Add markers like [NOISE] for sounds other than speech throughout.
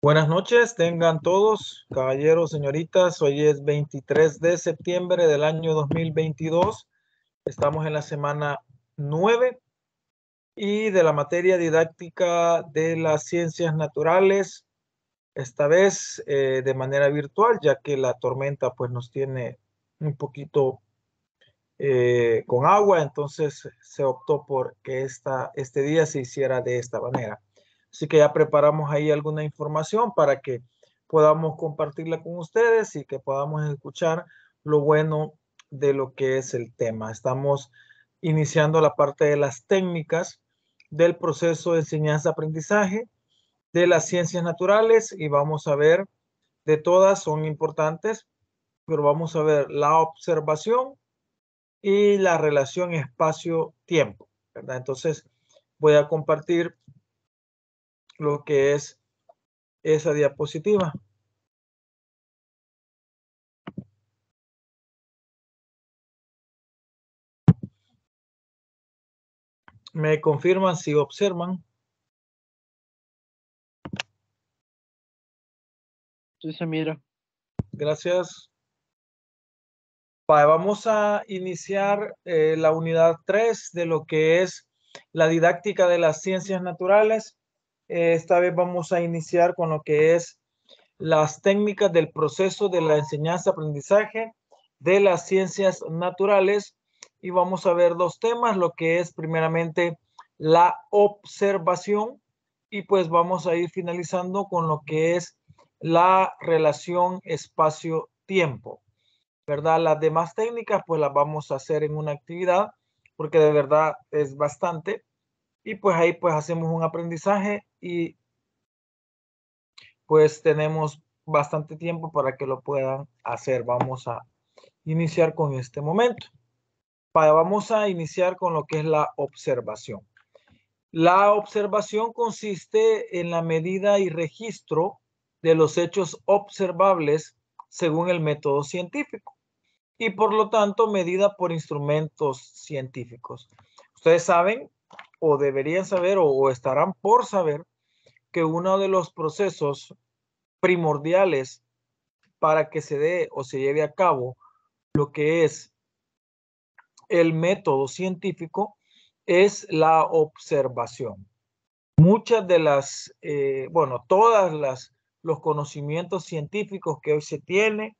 Buenas noches, tengan todos, caballeros, señoritas. Hoy es 23 de septiembre del año 2022. Estamos en la semana 9 y de la materia didáctica de las ciencias naturales, esta vez eh, de manera virtual, ya que la tormenta pues nos tiene un poquito eh, con agua, entonces se optó por que esta, este día se hiciera de esta manera. Así que ya preparamos ahí alguna información para que podamos compartirla con ustedes y que podamos escuchar lo bueno de lo que es el tema. Estamos iniciando la parte de las técnicas del proceso de enseñanza-aprendizaje de las ciencias naturales y vamos a ver de todas son importantes, pero vamos a ver la observación y la relación espacio-tiempo, ¿verdad? Entonces voy a compartir lo que es esa diapositiva. Me confirman si observan. Sí, se mira. Gracias. vamos a iniciar eh, la unidad 3 de lo que es la didáctica de las ciencias naturales. Eh, esta vez vamos a iniciar con lo que es las técnicas del proceso de la enseñanza-aprendizaje de las ciencias naturales y vamos a ver dos temas, lo que es primeramente la observación y pues vamos a ir finalizando con lo que es la relación espacio-tiempo, ¿verdad? Las demás técnicas pues las vamos a hacer en una actividad porque de verdad es bastante y pues ahí pues hacemos un aprendizaje y pues tenemos bastante tiempo para que lo puedan hacer. Vamos a iniciar con este momento. Para, vamos a iniciar con lo que es la observación. La observación consiste en la medida y registro de los hechos observables según el método científico y por lo tanto medida por instrumentos científicos. Ustedes saben o deberían saber o estarán por saber que uno de los procesos primordiales para que se dé o se lleve a cabo lo que es el método científico es la observación. Muchas de las, eh, bueno, todas las, los conocimientos científicos que hoy se tiene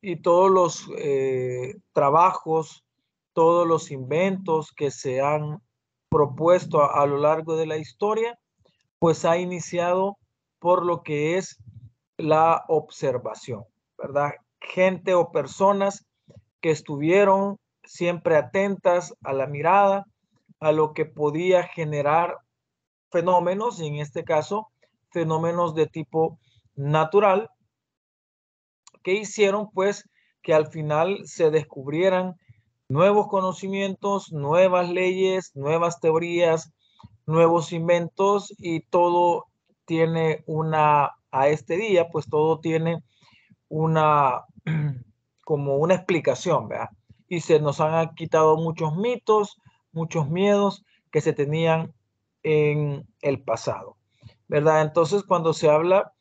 y todos los eh, trabajos, todos los inventos que se han propuesto a lo largo de la historia pues ha iniciado por lo que es la observación, ¿verdad? Gente o personas que estuvieron siempre atentas a la mirada, a lo que podía generar fenómenos, y en este caso, fenómenos de tipo natural, que hicieron pues que al final se descubrieran nuevos conocimientos, nuevas leyes, nuevas teorías, nuevos inventos y todo tiene una, a este día, pues todo tiene una, [CLEARS THROAT] como una explicación, ¿verdad? Y se nos han quitado muchos mitos, muchos miedos que se tenían en el pasado, ¿verdad? Entonces, cuando se habla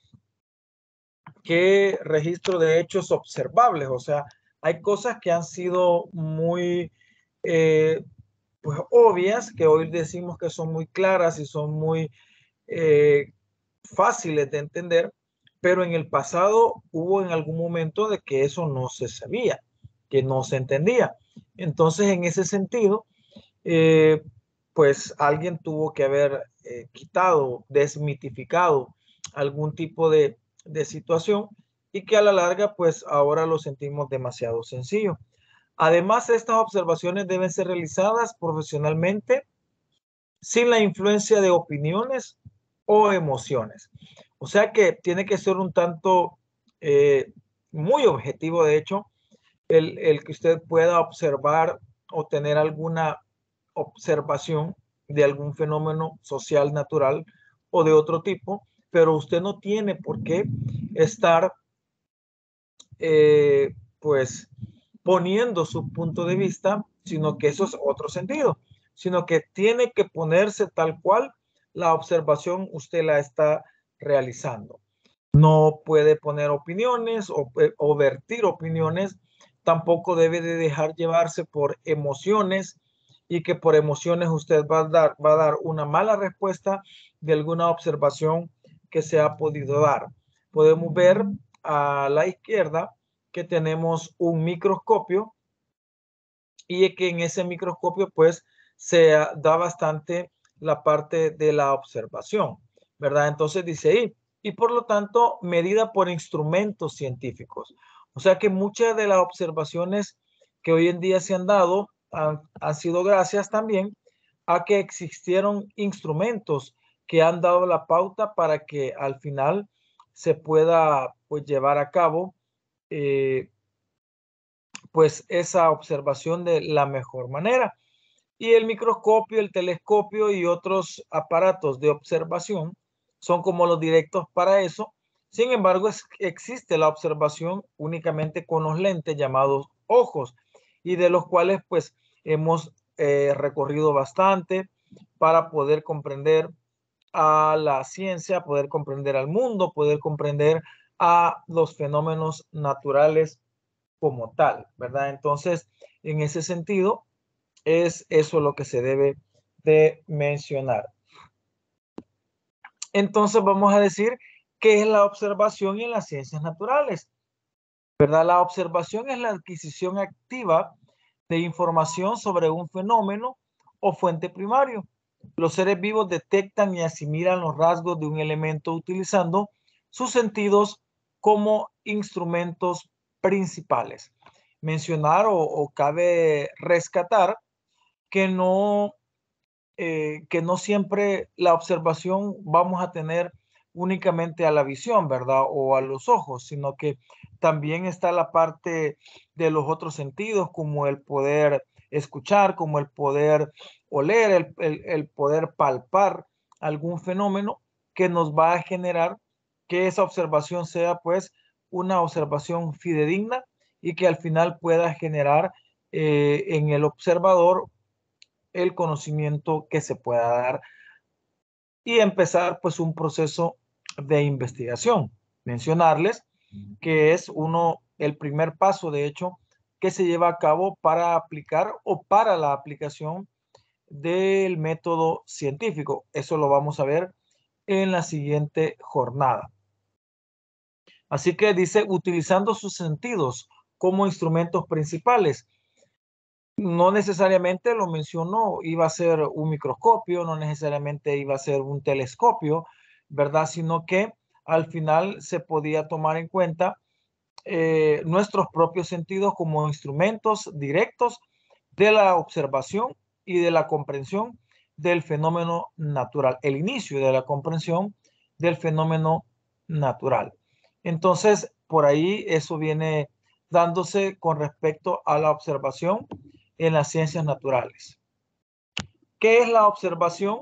¿qué registro de hechos observables, o sea, hay cosas que han sido muy eh, pues obvias que hoy decimos que son muy claras y son muy eh, fáciles de entender, pero en el pasado hubo en algún momento de que eso no se sabía, que no se entendía. Entonces, en ese sentido, eh, pues alguien tuvo que haber eh, quitado, desmitificado algún tipo de situación y que a la larga, pues ahora lo sentimos demasiado sencillo. Además, estas observaciones deben ser realizadas profesionalmente sin la influencia de opiniones o emociones. O sea que tiene que ser un tanto eh, muy objetivo, de hecho, el, que usted pueda observar o tener alguna observación de algún fenómeno social, natural o de otro tipo, pero usted no tiene por qué estar, eh, pues, poniendo su punto de vista, sino que eso es otro sentido, sino que tiene que ponerse tal cual la observación usted la está realizando. No puede poner opiniones eh, o, vertir opiniones, tampoco debe de dejar llevarse por emociones y que por emociones usted va a dar, va a dar una mala respuesta de alguna observación que se ha podido dar. Podemos ver a la izquierda que tenemos un microscopio y que en ese microscopio pues se da bastante la parte de la observación, ¿verdad? Entonces dice ahí, y por lo tanto medida por instrumentos científicos. O sea que muchas de las observaciones que hoy en día se han dado han, sido gracias también a que existieron instrumentos que han dado la pauta para que al final se pueda pues, llevar a cabo eh, pues esa observación de la mejor manera. Y el microscopio, el telescopio y otros aparatos de observación son como los directos para eso. Sin embargo, existe la observación únicamente con los lentes llamados ojos y de los cuales pues hemos eh, recorrido bastante para poder comprender a la ciencia, poder comprender al mundo, poder comprender a los fenómenos naturales como tal, ¿verdad? Entonces, en ese sentido, es eso lo que se debe de mencionar. Entonces, vamos a decir qué es la observación en las ciencias naturales, ¿verdad? La observación es la adquisición activa de información sobre un fenómeno o fuente primario. Los seres vivos detectan y asimilan los rasgos de un elemento utilizando sus sentidos como instrumentos principales. Mencionar o, cabe rescatar que no, eh, que no siempre la observación vamos a tener únicamente a la visión, ¿verdad? O a los ojos, sino que también está la parte de los otros sentidos, como el poder escuchar, como el poder oler, el poder palpar algún fenómeno que nos va a generar que esa observación sea pues una observación fidedigna y que al final pueda generar eh, en el observador el conocimiento que se pueda dar y empezar pues un proceso de investigación. Mencionarles que es uno, el primer paso de hecho que se lleva a cabo para aplicar o para la aplicación del método científico. Eso lo vamos a ver en la siguiente jornada. Así que dice, utilizando sus sentidos como instrumentos principales. No necesariamente lo mencionó, iba a ser un microscopio, no necesariamente iba a ser un telescopio, ¿verdad? Sino que al final se podía tomar en cuenta eh, nuestros propios sentidos como instrumentos directos de la observación y de la comprensión del fenómeno natural, el inicio de la comprensión del fenómeno natural. Entonces, por ahí eso viene dándose con respecto a la observación en las ciencias naturales. ¿Qué es la observación?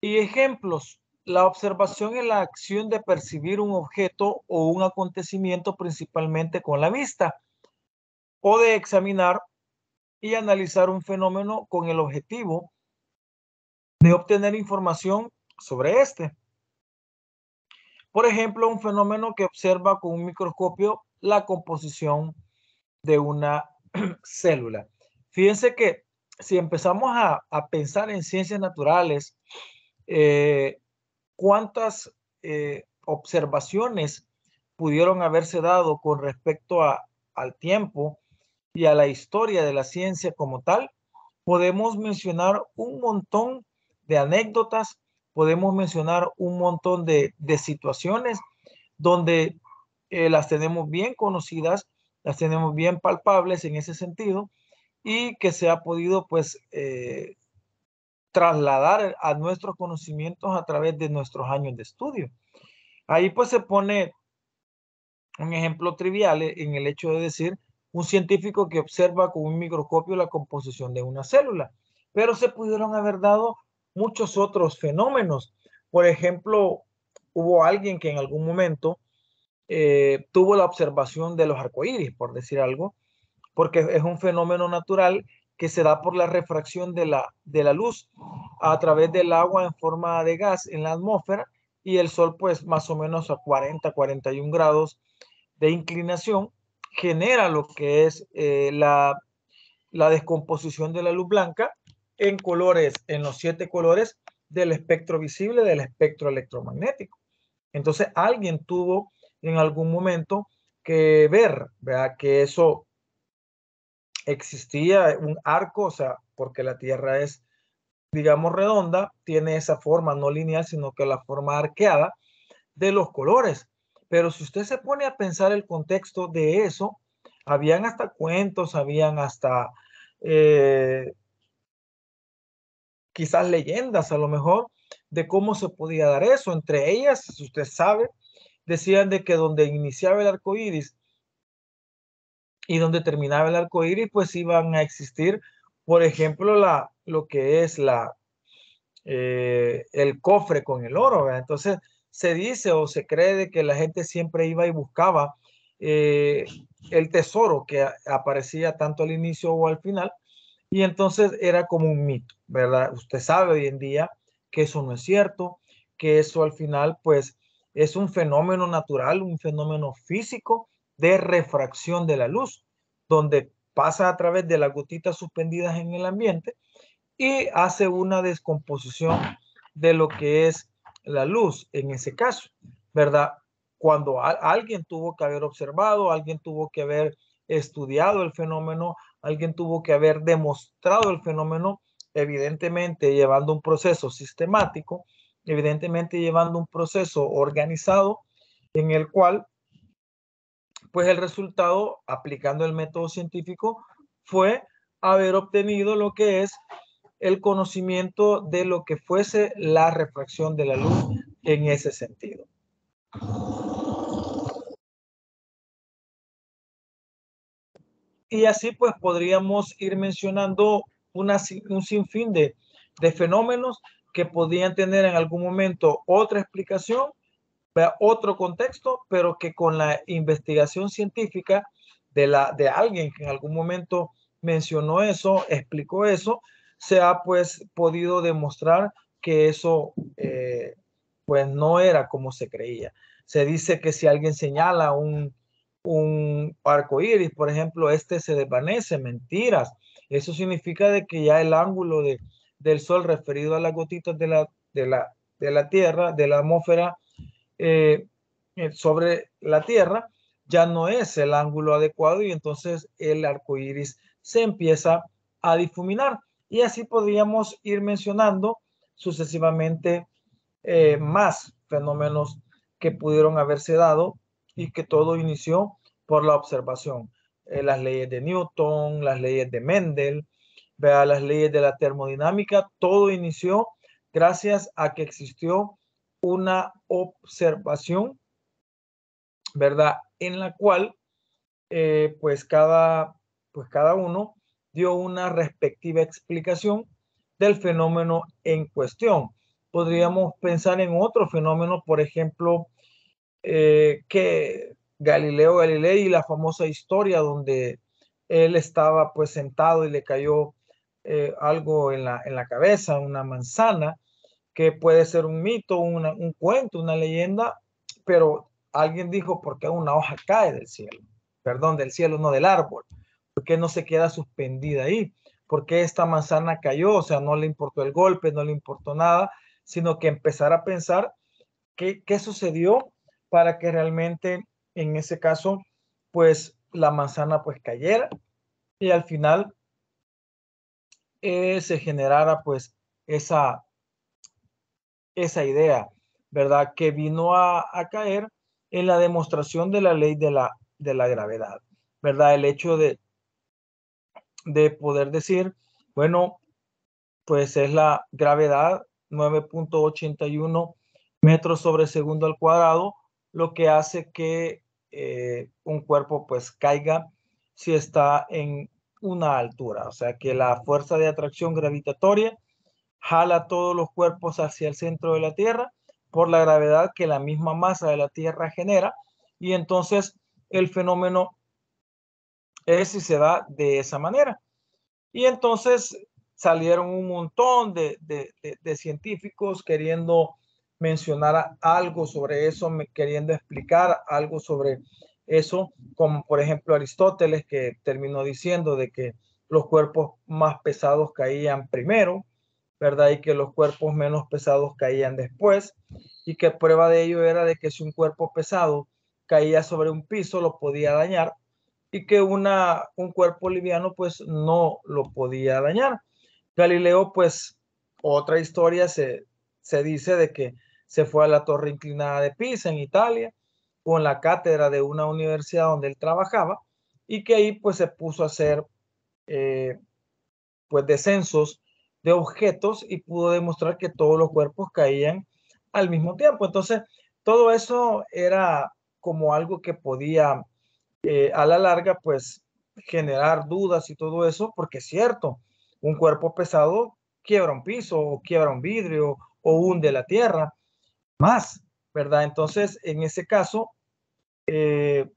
Y ejemplos. La observación es la acción de percibir un objeto o un acontecimiento principalmente con la vista o de examinar y analizar un fenómeno con el objetivo de obtener información sobre este. Por ejemplo, un fenómeno que observa con un microscopio la composición de una [CLEARS THROAT] célula. Fíjense que si empezamos a, pensar en ciencias naturales, eh, cuántas eh, observaciones pudieron haberse dado con respecto al tiempo y a la historia de la ciencia como tal, podemos mencionar un montón de anécdotas podemos mencionar un montón de, de situaciones donde eh, las tenemos bien conocidas, las tenemos bien palpables en ese sentido y que se ha podido pues eh, trasladar a nuestros conocimientos a través de nuestros años de estudio. Ahí pues se pone un ejemplo trivial en el hecho de decir un científico que observa con un microscopio la composición de una célula, pero se pudieron haber dado muchos otros fenómenos. Por ejemplo, hubo alguien que en algún momento eh, tuvo la observación de los arcoíris, por decir algo, porque es un fenómeno natural que se da por la refracción de la, de la luz a través del agua en forma de gas en la atmósfera y el sol pues más o menos a 40, 41 grados de inclinación genera lo que es eh, la, la descomposición de la luz blanca en colores, en los siete colores del espectro visible del espectro electromagnético. Entonces alguien tuvo en algún momento que ver, ¿verdad? Que eso existía, un arco, o sea, porque la Tierra es, digamos, redonda, tiene esa forma no lineal, sino que la forma arqueada de los colores. Pero si usted se pone a pensar el contexto de eso, habían hasta cuentos, habían hasta eh, quizás leyendas a lo mejor de cómo se podía dar eso. Entre ellas, si usted sabe, decían de que donde iniciaba el arco iris y donde terminaba el arco iris, pues iban a existir, por ejemplo, la, lo que es la, eh, el cofre con el oro. Entonces, se dice o se cree que la gente siempre iba y buscaba eh, el tesoro que aparecía tanto al inicio o al final y entonces era como un mito, ¿verdad? Usted sabe hoy en día que eso no es cierto, que eso al final pues es un fenómeno natural, un fenómeno físico de refracción de la luz, donde pasa a través de las gotitas suspendidas en el ambiente y hace una descomposición de lo que es la luz en ese caso, ¿verdad? Cuando alguien tuvo que haber observado, alguien tuvo que haber estudiado el fenómeno, alguien tuvo que haber demostrado el fenómeno, evidentemente llevando un proceso sistemático, evidentemente llevando un proceso organizado en el cual, pues el resultado, aplicando el método científico, fue haber obtenido lo que es el conocimiento de lo que fuese la refracción de la luz en ese sentido. Y así pues podríamos ir mencionando una, un sinfín de, fenómenos que podían tener en algún momento otra explicación, otro contexto, pero que con la investigación científica de, la, de alguien que en algún momento mencionó eso, explicó eso, se ha pues podido demostrar que eso eh, pues no era como se creía. Se dice que si alguien señala un, un arco iris, por ejemplo, este se desvanece, mentiras. Eso significa de que ya el ángulo del sol referido a las gotitas de la, de la, Tierra, de la atmósfera eh, eh, sobre la Tierra, ya no es el ángulo adecuado y entonces el arco iris se empieza a difuminar. Y así podríamos ir mencionando sucesivamente eh, más fenómenos que pudieron haberse dado y que todo inició por la observación. Eh, las leyes de Newton, las leyes de Mendel, vea las leyes de la termodinámica, todo inició gracias a que existió una observación, ¿verdad? En la cual, eh, pues, cada, pues cada uno dio una respectiva explicación del fenómeno en cuestión. Podríamos pensar en otro fenómeno, por ejemplo, eh, que Galileo Galilei y la famosa historia donde él estaba pues sentado y le cayó eh, algo en la, cabeza, una manzana, que puede ser un mito, un cuento, una leyenda, pero alguien dijo, ¿por qué una hoja cae del cielo? Perdón, del cielo, no del árbol. ¿Por qué no se queda suspendida ahí? ¿Por qué esta manzana cayó? O sea, no le importó el golpe, no le importó nada, sino que empezar a pensar qué, qué sucedió para que realmente en ese caso, pues la manzana pues cayera y al final eh, se generara pues esa, esa idea, ¿verdad? Que vino a, caer en la demostración de la ley de la, de la gravedad, ¿verdad? El hecho de, de poder decir, bueno, pues es la gravedad 9.81 metros sobre segundo al cuadrado, lo que hace que eh, un cuerpo pues caiga si está en una altura, o sea que la fuerza de atracción gravitatoria jala todos los cuerpos hacia el centro de la Tierra por la gravedad que la misma masa de la Tierra genera y entonces el fenómeno es si se da de esa manera. Y entonces salieron un montón de científicos queriendo mencionara algo sobre eso, me, queriendo explicar algo sobre eso, como por ejemplo Aristóteles, que terminó diciendo de que los cuerpos más pesados caían primero, ¿verdad? Y que los cuerpos menos pesados caían después, y que prueba de ello era de que si un cuerpo pesado caía sobre un piso, lo podía dañar, y que una, un cuerpo liviano, pues no lo podía dañar. Galileo, pues, otra historia se dice de que se fue a la Torre Inclinada de Pisa, en Italia, con la cátedra de una universidad donde él trabajaba, y que ahí pues se puso a hacer eh, pues descensos de objetos y pudo demostrar que todos los cuerpos caían al mismo tiempo. Entonces, todo eso era como algo que podía eh, a la larga pues generar dudas y todo eso, porque es cierto, un cuerpo pesado quiebra un piso o quiebra un vidrio o hunde la tierra, más, ¿verdad? Entonces, en ese caso, eh,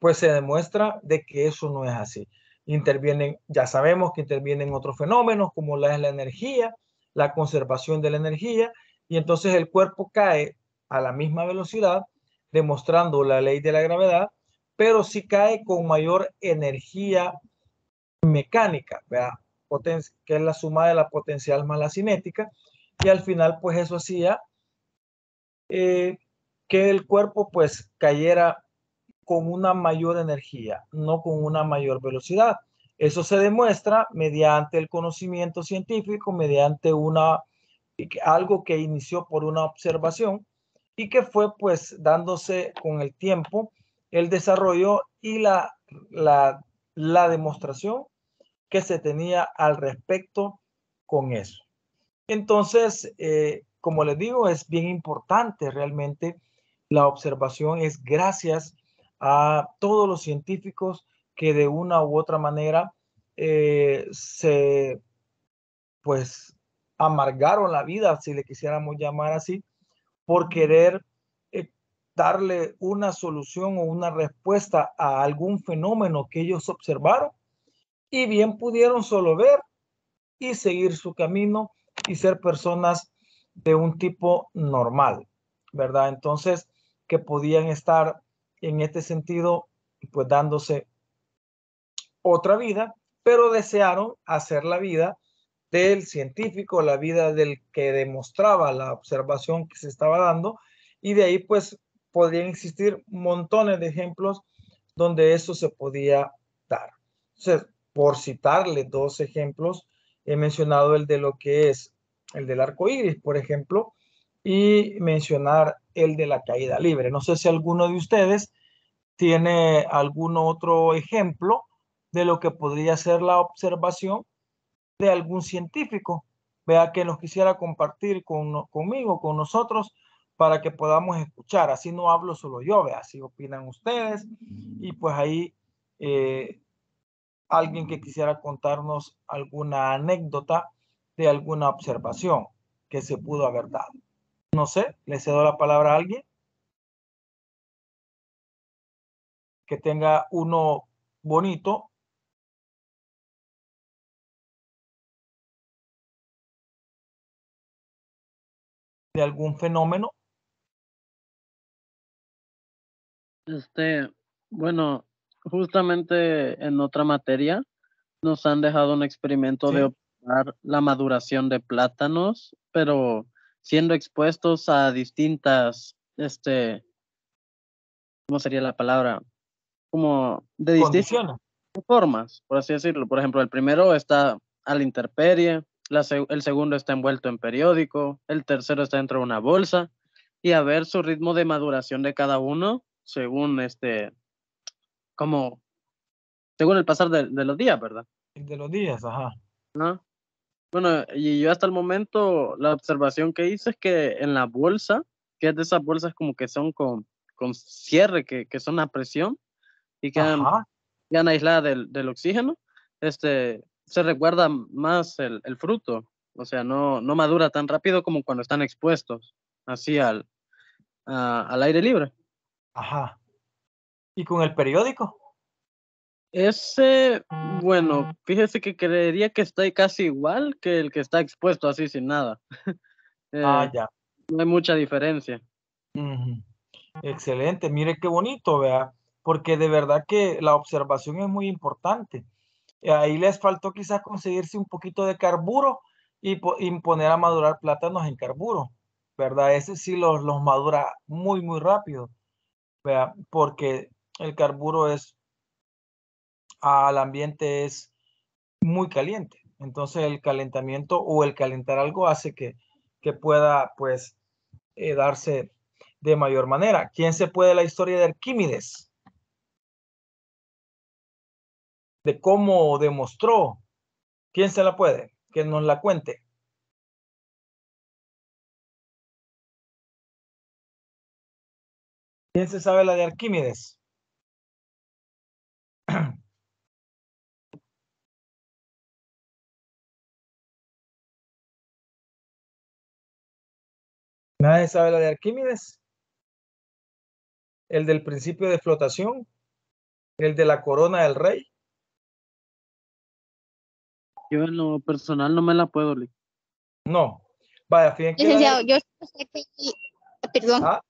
pues se demuestra de que eso no es así. Intervienen, ya sabemos que intervienen otros fenómenos como la energía, la conservación de la energía, y entonces el cuerpo cae a la misma velocidad, demostrando la ley de la gravedad, pero sí cae con mayor energía mecánica, ¿verdad? que es la suma de la potencial más la cinética, y al final pues eso hacía eh, que el cuerpo pues cayera con una mayor energía, no con una mayor velocidad. Eso se demuestra mediante el conocimiento científico, mediante una, algo que inició por una observación y que fue pues dándose con el tiempo el desarrollo y la, la, la demostración que se tenía al respecto con eso. Entonces, eh, como les digo, es bien importante realmente la observación, es gracias a todos los científicos que de una u otra manera eh, se, pues, amargaron la vida, si le quisiéramos llamar así, por querer eh, darle una solución o una respuesta a algún fenómeno que ellos observaron y bien pudieron solo ver y seguir su camino y ser personas de un tipo normal, ¿verdad? Entonces, que podían estar en este sentido, pues dándose otra vida, pero desearon hacer la vida del científico, la vida del que demostraba la observación que se estaba dando, y de ahí pues podrían existir montones de ejemplos donde eso se podía dar. Entonces, por citarle dos ejemplos, he mencionado el de lo que es el del arco iris, por ejemplo, y mencionar el de la caída libre. No sé si alguno de ustedes tiene algún otro ejemplo de lo que podría ser la observación de algún científico. Vea que nos quisiera compartir con, conmigo, con nosotros, para que podamos escuchar. Así no hablo solo yo, vea, así opinan ustedes. Y pues ahí eh, alguien que quisiera contarnos alguna anécdota de alguna observación que se pudo haber dado. No sé, le cedo la palabra a alguien que tenga uno bonito. de algún fenómeno. Este, bueno, justamente en otra materia nos han dejado un experimento de la maduración de plátanos, pero siendo expuestos a distintas, este, ¿cómo sería la palabra? Como de distintas formas, por así decirlo. Por ejemplo, el primero está a la intemperie, el segundo está envuelto en periódico, el tercero está dentro de una bolsa, y a ver su ritmo de maduración de cada uno según este, como, según el pasar de, de los días, ¿verdad? De los días, ajá. ¿No? Bueno, y yo hasta el momento la observación que hice es que en la bolsa, que es de esas bolsas como que son con, cierre, que, son a presión y que quedan aisladas del, del, oxígeno, este, se recuerda más el, fruto, o sea, no, no madura tan rápido como cuando están expuestos así al, al aire libre. Ajá. ¿Y con el periódico? Ese, bueno, fíjese que creería que está casi igual que el que está expuesto así sin nada. [LAUGHS] ah, eh, ya. No hay mucha diferencia. Excelente, mire qué bonito, vea, porque de verdad que la observación es muy importante. Ahí les faltó quizás conseguirse un poquito de carburo y, imponer a madurar plátanos en carburo, ¿verdad? Ese sí los, los madura muy, muy rápido, vea, porque el carburo es al ambiente es muy caliente. Entonces el calentamiento o el calentar algo hace que, pueda pues eh, darse de mayor manera. ¿Quién se puede la historia de Arquímedes? De cómo demostró. ¿Quién se la puede? Que nos la cuente. ¿Quién se sabe la de Arquímedes? Nadie sabe la de Arquímedes. El del principio de flotación. El de la corona del rey. Yo en lo personal no me la puedo leer. No. Vaya, fíjense. Licenciado, yo sé que... Eh, perdón. Ah,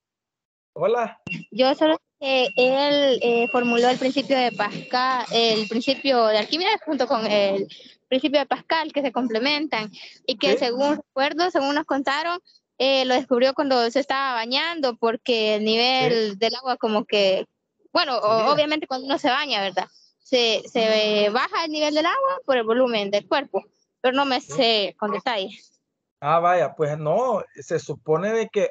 hola. Yo solo sé que él eh, formuló el principio de Pascal, el principio de Arquímedes junto con el principio de Pascal que se complementan y que según recuerdo, según nos contaron, eh, lo descubrió cuando se estaba bañando porque el nivel del agua como que, bueno, obviamente cuando uno se baña, ¿verdad? Se, se baja el nivel del agua por el volumen del cuerpo, pero no me sé con detalle. Ah, vaya, pues no, se supone de que,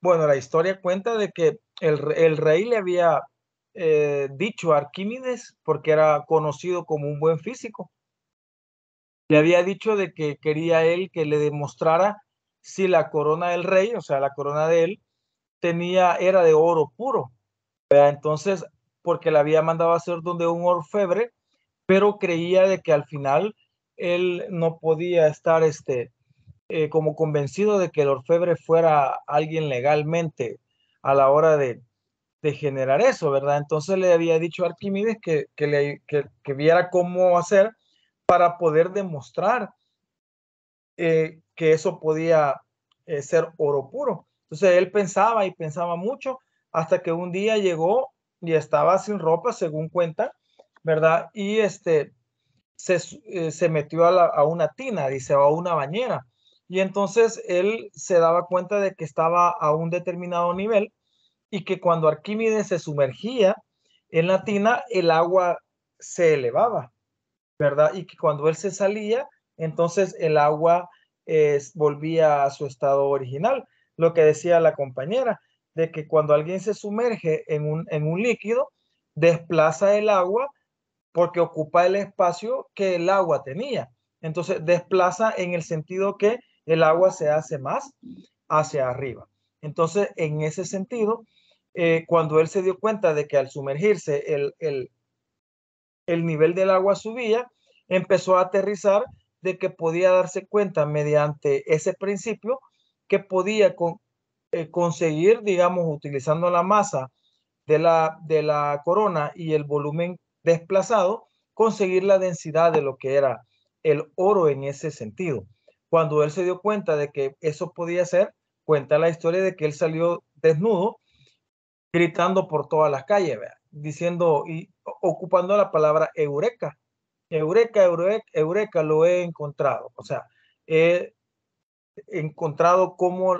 bueno, la historia cuenta de que el, rey le había eh, dicho a Arquímedes, porque era conocido como un buen físico, le había dicho de que quería él que le demostrara si la corona del rey, o sea, la corona de él, tenía, era de oro puro. Entonces, porque la había mandado a hacer donde un orfebre, pero creía de que al final él no podía estar este, eh, como convencido de que el orfebre fuera alguien legalmente a la hora de, de generar eso, ¿verdad? Entonces le había dicho a Arquímedes que, le, que, que viera cómo hacer para poder demostrar eh, que eso podía eh, ser oro puro. Entonces él pensaba y pensaba mucho hasta que un día llegó y estaba sin ropa, según cuenta, ¿verdad? Y este se, eh, metió a, una tina, dice, a una bañera. Y entonces él se daba cuenta de que estaba a un determinado nivel y que cuando Arquímedes se sumergía en la tina, el agua se elevaba, ¿verdad? Y que cuando él se salía, entonces el agua volvía a su estado original. Lo que decía la compañera, de que cuando alguien se sumerge en un, líquido, desplaza el agua porque ocupa el espacio que el agua tenía. Entonces, desplaza en el sentido que el agua se hace más hacia arriba. Entonces, en ese sentido, eh, cuando él se dio cuenta de que al sumergirse el, el, el nivel del agua subía, empezó a aterrizar de que podía darse cuenta mediante ese principio que podía eh, conseguir, digamos, utilizando la masa de la, de la corona y el volumen desplazado, conseguir la densidad de lo que era el oro en ese sentido. Cuando él se dio cuenta de que eso podía ser, cuenta la historia de que él salió desnudo, gritando por todas las calles, diciendo y ocupando la palabra eureka, Eureka, eureka, eureka, lo he encontrado. O sea, he encontrado cómo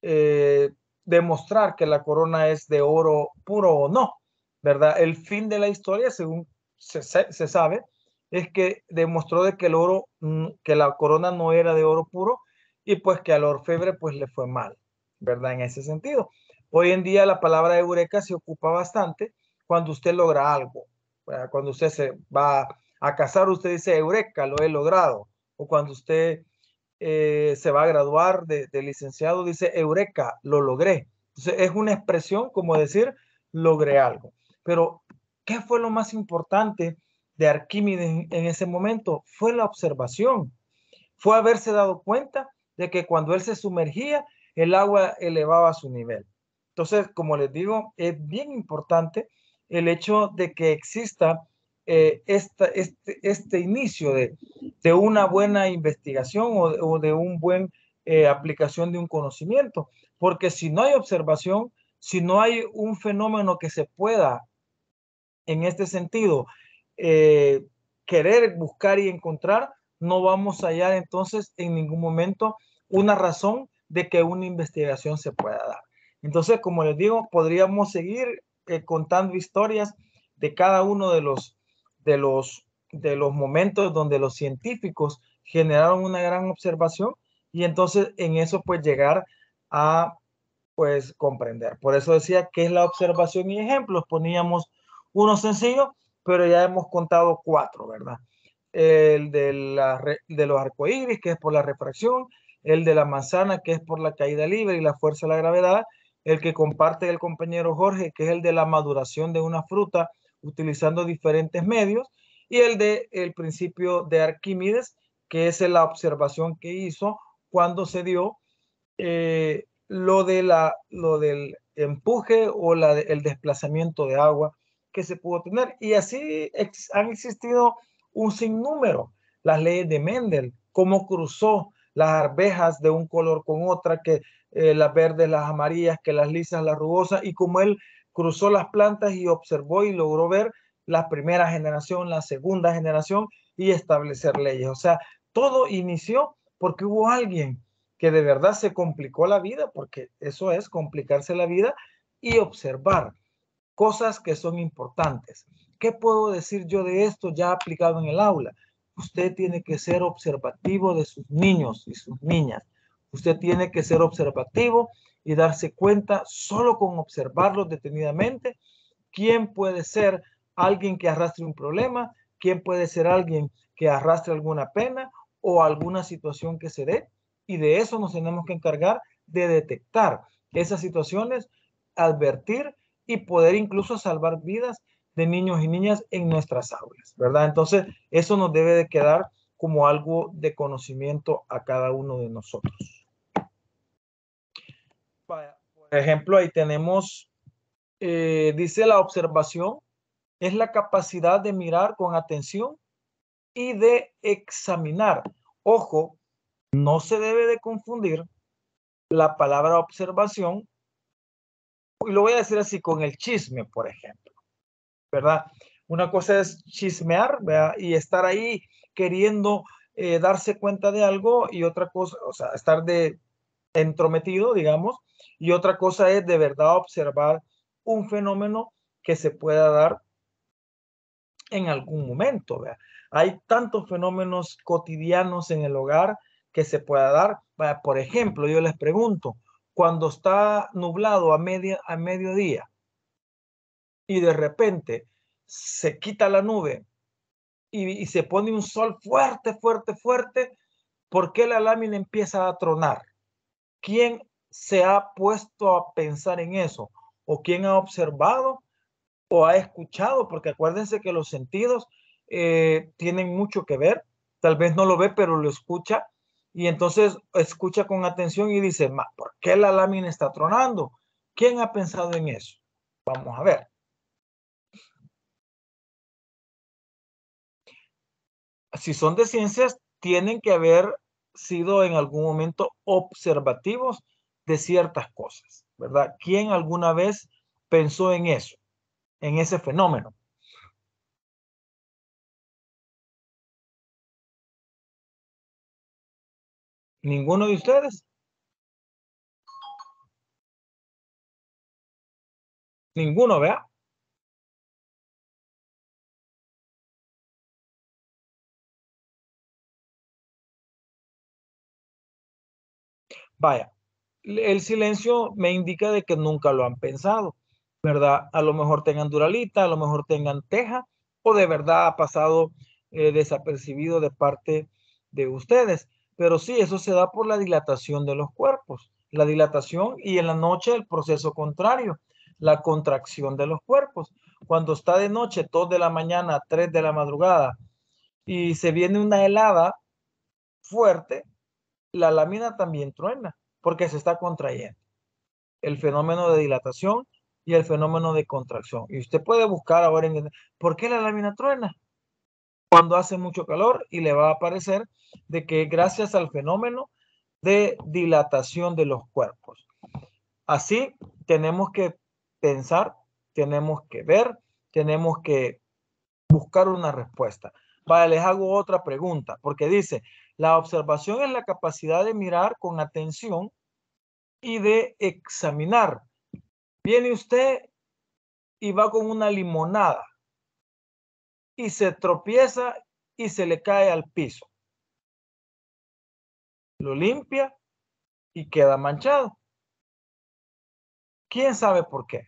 eh, demostrar que la corona es de oro puro o no, ¿verdad? El fin de la historia, según se, sabe, es que demostró de que el oro, mm, que la corona no era de oro puro y pues que al orfebre pues le fue mal, ¿verdad? En ese sentido. Hoy en día la palabra eureka se ocupa bastante cuando usted logra algo, cuando usted se va a casar, usted dice, eureka, lo he logrado. O cuando usted eh, se va a graduar de, licenciado, dice, eureka, lo logré. Entonces, es una expresión como decir, logré algo. Pero, ¿qué fue lo más importante de Arquímedes en ese momento? Fue la observación. Fue haberse dado cuenta de que cuando él se sumergía, el agua elevaba su nivel. Entonces, como les digo, es bien importante el hecho de que exista eh, este, este, inicio de, de, una buena investigación o de, o de un buen eh, aplicación de un conocimiento. Porque si no hay observación, si no hay un fenómeno que se pueda, en este sentido, eh, querer buscar y encontrar, no vamos a hallar entonces en ningún momento una razón de que una investigación se pueda dar. Entonces, como les digo, podríamos seguir eh, contando historias de cada uno de los de los, de los momentos donde los científicos generaron una gran observación y entonces en eso pues llegar a pues comprender. Por eso decía ¿qué es la observación y ejemplos. Poníamos uno sencillo, pero ya hemos contado cuatro, ¿verdad? El de, la, de los arcoíris, que es por la refracción, el de la manzana, que es por la caída libre y la fuerza de la gravedad, el que comparte el compañero Jorge, que es el de la maduración de una fruta utilizando diferentes medios, y el de el principio de Arquímedes, que es la observación que hizo cuando se dio eh, lo, de la, lo del empuje o la, el desplazamiento de agua que se pudo tener. Y así han existido un sinnúmero, las leyes de Mendel, cómo cruzó las arvejas de un color con otra, que eh, las verdes, las amarillas, que las lisas, las rugosas, y cómo él cruzó las plantas y observó y logró ver la primera generación, la segunda generación y establecer leyes. O sea, todo inició porque hubo alguien que de verdad se complicó la vida, porque eso es complicarse la vida y observar cosas que son importantes. ¿Qué puedo decir yo de esto ya aplicado en el aula? Usted tiene que ser observativo de sus niños y sus niñas. Usted tiene que ser observativo y darse cuenta solo con observarlos detenidamente quién puede ser alguien que arrastre un problema, quién puede ser alguien que arrastre alguna pena o alguna situación que se dé. Y de eso nos tenemos que encargar de detectar esas situaciones, advertir y poder incluso salvar vidas de niños y niñas en nuestras aulas, ¿verdad? Entonces, eso nos debe de quedar como algo de conocimiento a cada uno de nosotros ejemplo, ahí tenemos, eh, dice la observación, es la capacidad de mirar con atención y de examinar. Ojo, no se debe de confundir la palabra observación, y lo voy a decir así, con el chisme, por ejemplo, ¿verdad? Una cosa es chismear y estar ahí queriendo eh, darse cuenta de algo y otra cosa, o sea, estar de entrometido, digamos, y otra cosa es de verdad observar un fenómeno que se pueda dar en algún momento. Hay tantos fenómenos cotidianos en el hogar que se pueda dar. Por ejemplo, yo les pregunto, cuando está nublado a, media, a mediodía y de repente se quita la nube y, y se pone un sol fuerte, fuerte, fuerte, ¿por qué la lámina empieza a tronar? ¿Quién se ha puesto a pensar en eso? ¿O quién ha observado o ha escuchado? Porque acuérdense que los sentidos eh, tienen mucho que ver. Tal vez no lo ve, pero lo escucha. Y entonces escucha con atención y dice, ¿por qué la lámina está tronando? ¿Quién ha pensado en eso? Vamos a ver. Si son de ciencias, tienen que haber sido en algún momento observativos de ciertas cosas, ¿verdad? ¿Quién alguna vez pensó en eso, en ese fenómeno? ¿Ninguno de ustedes? Ninguno, ¿vea? Vaya, el silencio me indica de que nunca lo han pensado, ¿verdad? A lo mejor tengan Duralita, a lo mejor tengan Teja, o de verdad ha pasado eh, desapercibido de parte de ustedes. Pero sí, eso se da por la dilatación de los cuerpos, la dilatación y en la noche el proceso contrario, la contracción de los cuerpos. Cuando está de noche, 2 de la mañana, 3 de la madrugada, y se viene una helada fuerte, la lámina también truena porque se está contrayendo. El fenómeno de dilatación y el fenómeno de contracción. Y usted puede buscar ahora en por qué la lámina truena cuando hace mucho calor y le va a aparecer de que gracias al fenómeno de dilatación de los cuerpos. Así tenemos que pensar, tenemos que ver, tenemos que buscar una respuesta. Vale, les hago otra pregunta, porque dice, la observación es la capacidad de mirar con atención y de examinar. Viene usted y va con una limonada y se tropieza y se le cae al piso. Lo limpia y queda manchado. ¿Quién sabe por qué?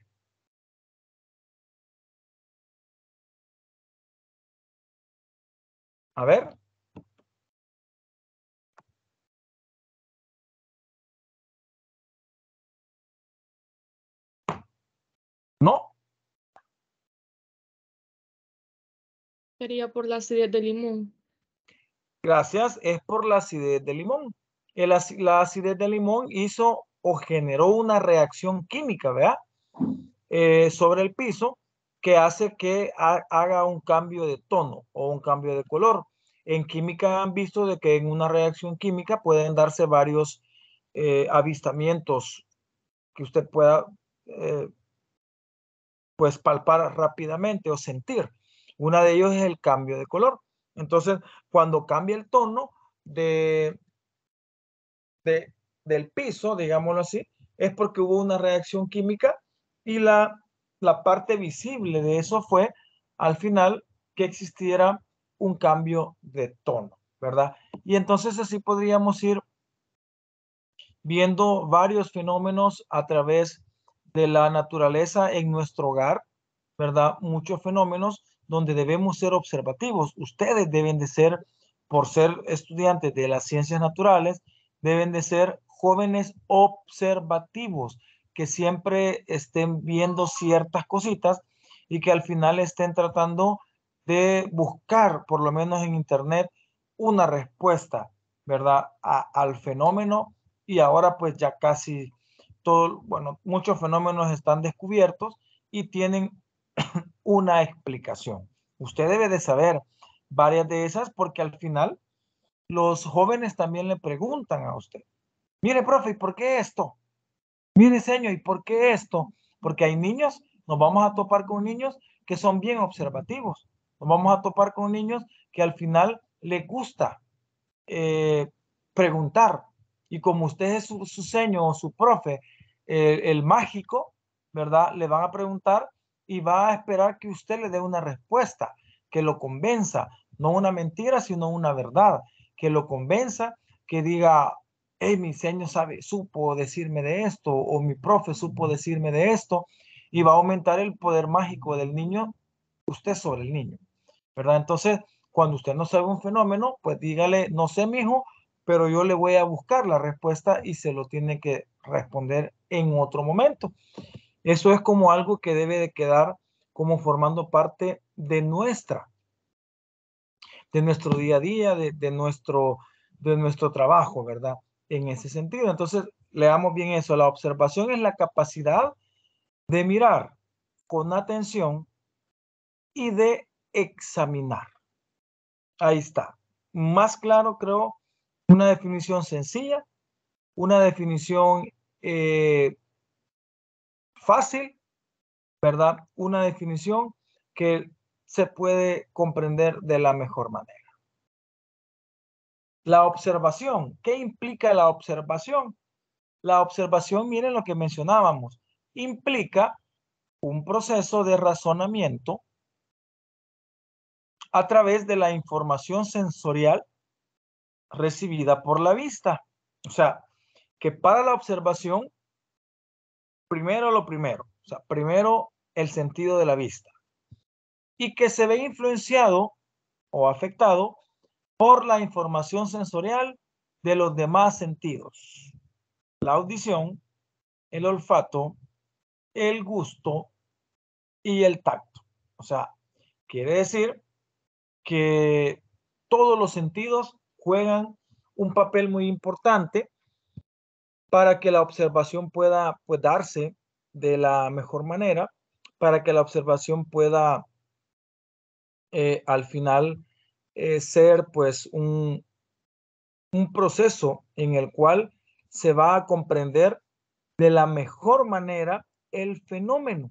A ver. No. Sería por la acidez de limón. Gracias, es por la acidez de limón. la acidez de limón hizo o generó una reacción química, ¿verdad? Eh, sobre el piso que hace que haga un cambio de tono o un cambio de color. En química han visto de que en una reacción química pueden darse varios eh, avistamientos que usted pueda eh, pues palpar rápidamente o sentir. Una de ellos es el cambio de color. Entonces, cuando cambia el tono de, del piso, digámoslo así, es porque hubo una reacción química y la, la parte visible de eso fue al final que existiera un cambio de tono, ¿verdad? Y entonces así podríamos ir viendo varios fenómenos a través de la naturaleza en nuestro hogar, ¿verdad? Muchos fenómenos donde debemos ser observativos. Ustedes deben de ser, por ser estudiantes de las ciencias naturales, deben de ser jóvenes observativos, que siempre estén viendo ciertas cositas y que al final estén tratando de buscar, por lo menos en Internet, una respuesta, ¿verdad? al fenómeno y ahora pues ya casi bueno, muchos fenómenos están descubiertos y tienen [CLEARS THROAT] una explicación. Usted debe de saber varias de esas porque al final los jóvenes también le preguntan a usted, mire, profe, ¿y por qué esto? Mire, señor, ¿y por qué esto? Porque hay niños, nos vamos a topar con niños que son bien observativos, nos vamos a topar con niños que al final le gusta eh, preguntar. Y como usted es su, señor o su profe el, mágico, ¿verdad? Le van a preguntar y va a esperar que usted le dé una respuesta, que lo convenza, no una mentira, sino una verdad, que lo convenza, que diga, hey, mi señor sabe, supo decirme de esto, o mi profe supo decirme de esto, y va a aumentar el poder mágico del niño, usted sobre el niño, ¿verdad? Entonces, cuando usted no sabe un fenómeno, pues dígale, no sé, mijo, pero yo le voy a buscar la respuesta y se lo tiene que responder en otro momento. Eso es como algo que debe de quedar como formando parte de nuestra, de nuestro día a día, de, nuestro, de nuestro trabajo, ¿verdad? En ese sentido. Entonces, leamos bien eso. La observación es la capacidad de mirar con atención y de examinar. Ahí está. Más claro, creo, una definición sencilla, una definición eh, fácil, ¿verdad? Una definición que se puede comprender de la mejor manera. La observación. ¿Qué implica la observación? La observación, miren lo que mencionábamos, implica un proceso de razonamiento a través de la información sensorial recibida por la vista. O sea, que para la observación, primero lo primero, o sea, primero el sentido de la vista, y que se ve influenciado o afectado por la información sensorial de los demás sentidos, la audición, el olfato, el gusto y el tacto. O sea, quiere decir que todos los sentidos juegan un papel muy importante para que la observación pueda pues, darse de la mejor manera, para que la observación pueda eh, al final eh, ser pues un, un proceso en el cual se va a comprender de la mejor manera el fenómeno.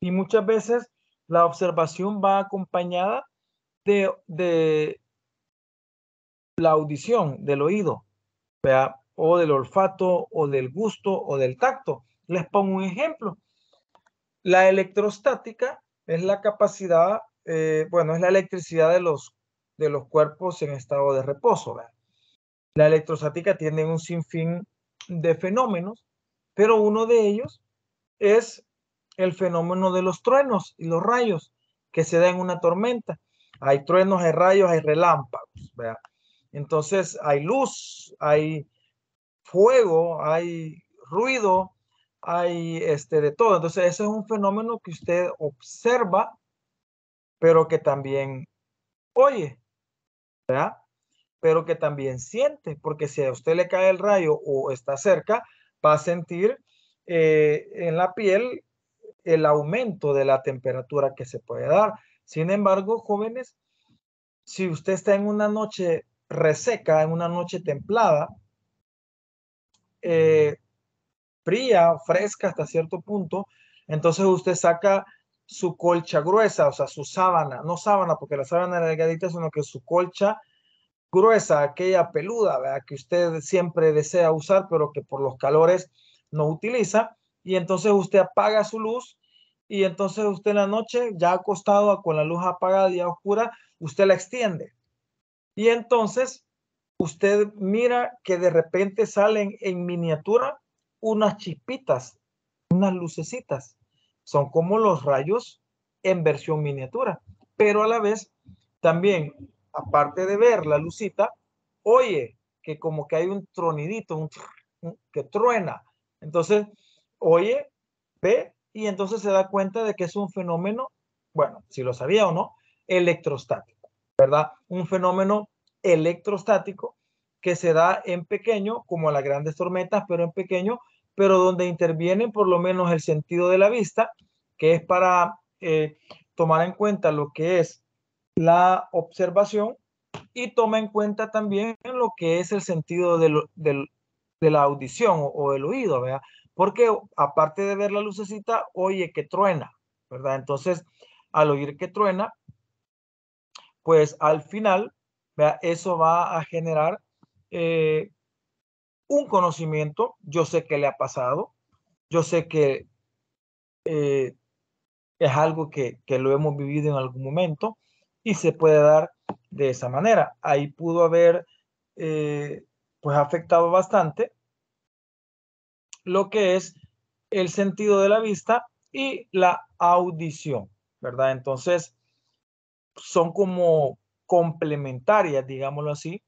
Y muchas veces la observación va acompañada de, la audición del oído, o del olfato, o del gusto, o del tacto. Les pongo un ejemplo. La electrostática es la capacidad, eh, bueno, es la electricidad de los, de los cuerpos en estado de reposo. La electrostática tiene un sinfín de fenómenos, pero uno de ellos es el fenómeno de los truenos y los rayos que se da en una tormenta. Hay truenos, hay rayos, hay relámpagos. ¿verdad? Entonces hay luz, hay fuego, hay ruido, hay este, de todo. Entonces ese es un fenómeno que usted observa, pero que también oye, ¿verdad? Pero que también siente, porque si a usted le cae el rayo o está cerca, va a sentir eh, en la piel el aumento de la temperatura que se puede dar. Sin embargo, jóvenes, si usted está en una noche reseca en una noche templada, eh, fría, fresca hasta cierto punto, entonces usted saca su colcha gruesa, o sea, su sábana, no sábana porque la sábana era delgadita, sino que su colcha gruesa, aquella peluda, que usted siempre desea usar, pero que por los calores no utiliza, y entonces usted apaga su luz y entonces usted en la noche, ya acostado con la luz apagada y oscura, usted la extiende y entonces usted mira que de repente salen en miniatura unas chispitas, unas lucecitas. Son como los rayos en versión miniatura, pero a la vez también, aparte de ver la lucita, oye que como que hay un tronidito, que truena. Entonces, oye, ve y entonces se da cuenta de que es un fenómeno, bueno, si lo sabía o no, electrostático. ¿verdad? Un fenómeno electrostático que se da en pequeño, como las grandes tormentas, pero en pequeño, pero donde interviene por lo menos el sentido de la vista, que es para eh, tomar en cuenta lo que es la observación y toma en cuenta también lo que es el sentido de, la audición o, el oído, ¿verdad? Porque aparte de ver la lucecita, oye que truena, ¿verdad? Entonces, al oír que truena, pues al final eso va a generar eh, un conocimiento. Yo sé que le ha pasado, yo sé que eh, es algo que, lo hemos vivido en algún momento y se puede dar de esa manera. Ahí pudo haber eh, pues afectado bastante lo que es el sentido de la vista y la audición, ¿verdad? Entonces, son como complementarias, digámoslo así,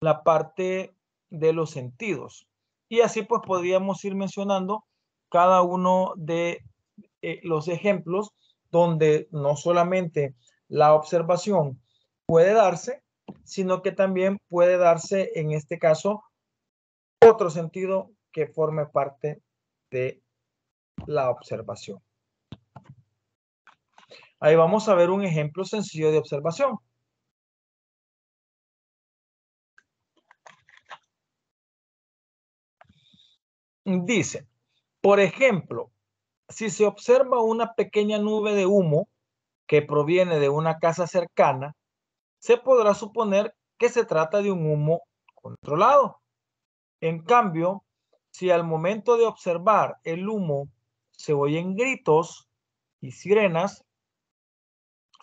la parte de los sentidos. Y así pues podríamos ir mencionando cada uno de eh, los ejemplos donde no solamente la observación puede darse, sino que también puede darse en este caso otro sentido que forme parte de la observación. Ahí vamos a ver un ejemplo sencillo de observación. Dice, por ejemplo, si se observa una pequeña nube de humo que proviene de una casa cercana, se podrá suponer que se trata de un humo controlado. En cambio, si al momento de observar el humo se oyen gritos y sirenas,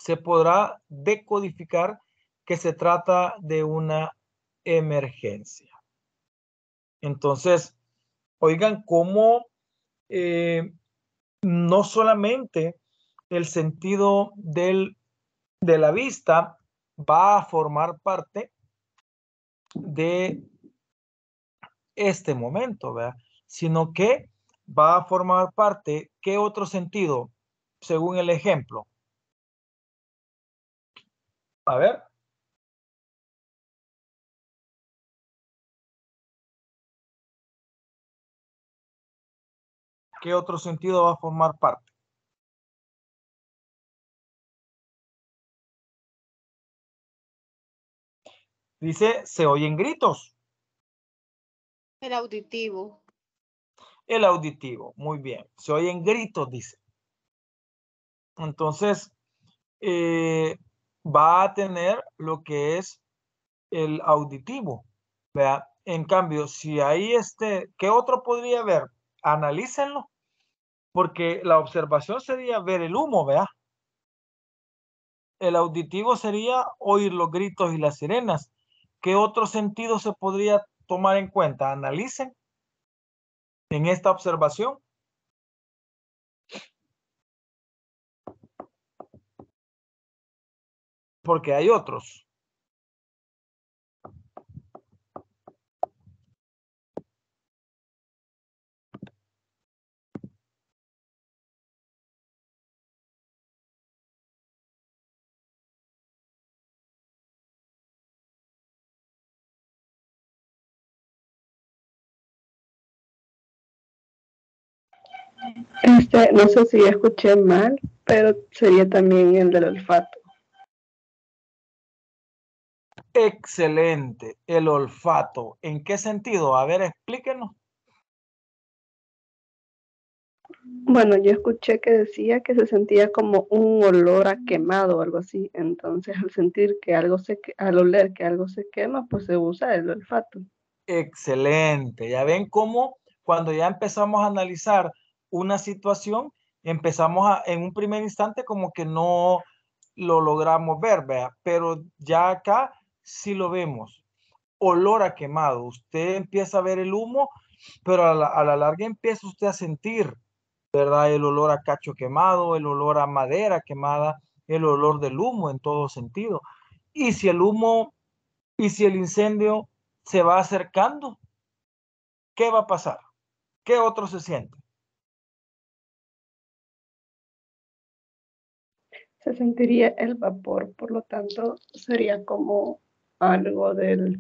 se podrá decodificar que se trata de una emergencia. Entonces, oigan cómo eh, no solamente el sentido de la vista va a formar parte de este momento, ¿verdad? sino que va a formar parte, ¿qué otro sentido? Según el ejemplo, a ver. ¿Qué otro sentido va a formar parte? Dice, se oyen gritos. El auditivo. El auditivo, muy bien. Se oyen gritos, dice. Entonces, eh, va a tener lo que es el auditivo. ¿verdad? En cambio, si ahí este, ¿qué otro podría haber? Analícenlo, porque la observación sería ver el humo, ¿verdad? El auditivo sería oír los gritos y las sirenas. ¿Qué otro sentido se podría tomar en cuenta? Analicen en esta observación. porque hay otros. Este, no sé si escuché mal, pero sería también el del olfato. Excelente, el olfato. ¿En qué sentido? A ver, explíquenos. Bueno, yo escuché que decía que se sentía como un olor a quemado o algo así. Entonces, al sentir que algo se, al oler que algo se quema, pues se usa el olfato. Excelente. Ya ven cómo cuando ya empezamos a analizar una situación, empezamos a, en un primer instante como que no lo logramos ver, ¿vea? pero ya acá si lo vemos. Olor a quemado. Usted empieza a ver el humo, pero a la, a la larga empieza usted a sentir, ¿verdad? El olor a cacho quemado, el olor a madera quemada, el olor del humo en todo sentido. Y si el humo y si el incendio se va acercando, ¿qué va a pasar? ¿Qué otro se siente? Se sentiría el vapor, por lo tanto sería como algo del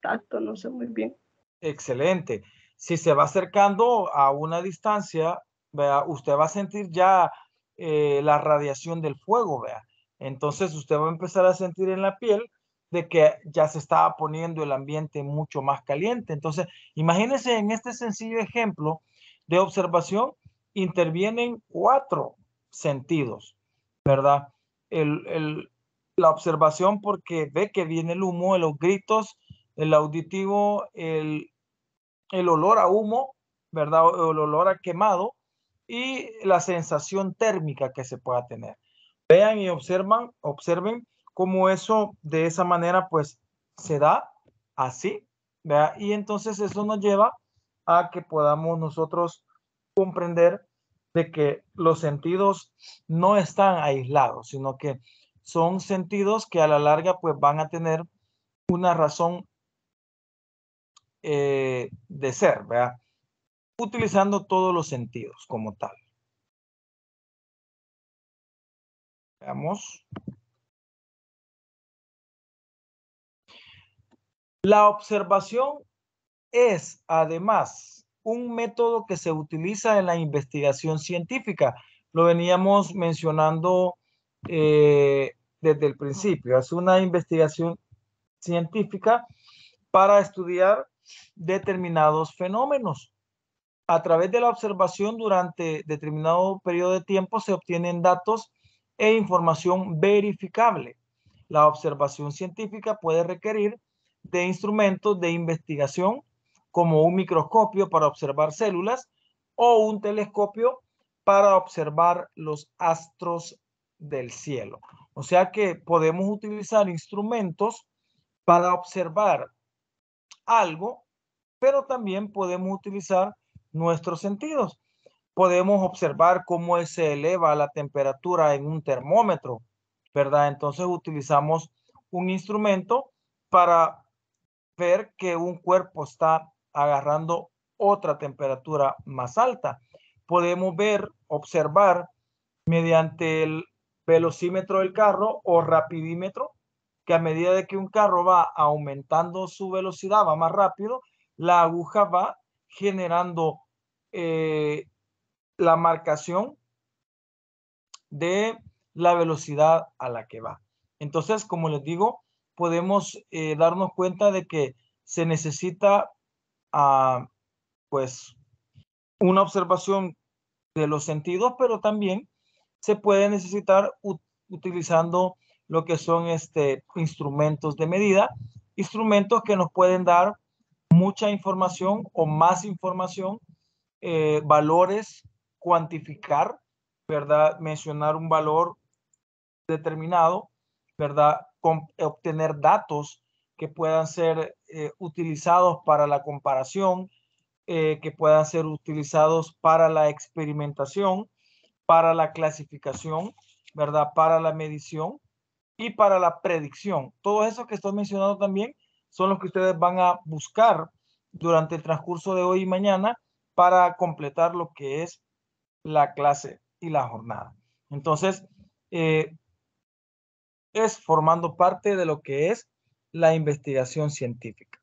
tacto, no sé muy bien. Excelente. Si se va acercando a una distancia, ¿vea? usted va a sentir ya eh, la radiación del fuego, ¿vea? Entonces usted va a empezar a sentir en la piel de que ya se estaba poniendo el ambiente mucho más caliente. Entonces, imagínense en este sencillo ejemplo de observación, intervienen cuatro sentidos, ¿verdad? El, el, la observación porque ve que viene el humo, los gritos, el auditivo, el, olor a humo, ¿verdad? el olor a quemado y la sensación térmica que se pueda tener. Vean y observan, observen cómo eso de esa manera pues se da así, ¿verdad? Y entonces eso nos lleva a que podamos nosotros comprender de que los sentidos no están aislados, sino que son sentidos que a la larga pues van a tener una razón eh, de ser, Utilizando todos los sentidos como tal. Veamos. La observación es además un método que se utiliza en la investigación científica. Lo veníamos mencionando eh, desde el principio, es una investigación científica para estudiar determinados fenómenos. A través de la observación durante determinado periodo de tiempo se obtienen datos e información verificable. La observación científica puede requerir de instrumentos de investigación como un microscopio para observar células o un telescopio para observar los astros del cielo. O sea que podemos utilizar instrumentos para observar algo, pero también podemos utilizar nuestros sentidos. Podemos observar cómo se eleva la temperatura en un termómetro, ¿verdad? Entonces utilizamos un instrumento para ver que un cuerpo está agarrando otra temperatura más alta. Podemos ver, observar mediante el, velocímetro del carro o rapidímetro, que a medida de que un carro va aumentando su velocidad, va más rápido, la aguja va generando eh, la marcación de la velocidad a la que va. Entonces, como les digo, podemos eh, darnos cuenta de que se necesita ah, pues una observación de los sentidos, pero también se puede necesitar utilizando lo que son este, instrumentos de medida, instrumentos que nos pueden dar mucha información o más información, eh, valores, cuantificar, ¿verdad? Mencionar un valor determinado, ¿verdad? obtener datos que puedan ser eh, utilizados para la comparación, eh, que puedan ser utilizados para la experimentación, para la clasificación, ¿verdad? Para la medición y para la predicción. Todo eso que estoy mencionando también son los que ustedes van a buscar durante el transcurso de hoy y mañana para completar lo que es la clase y la jornada. Entonces, eh, es formando parte de lo que es la investigación científica.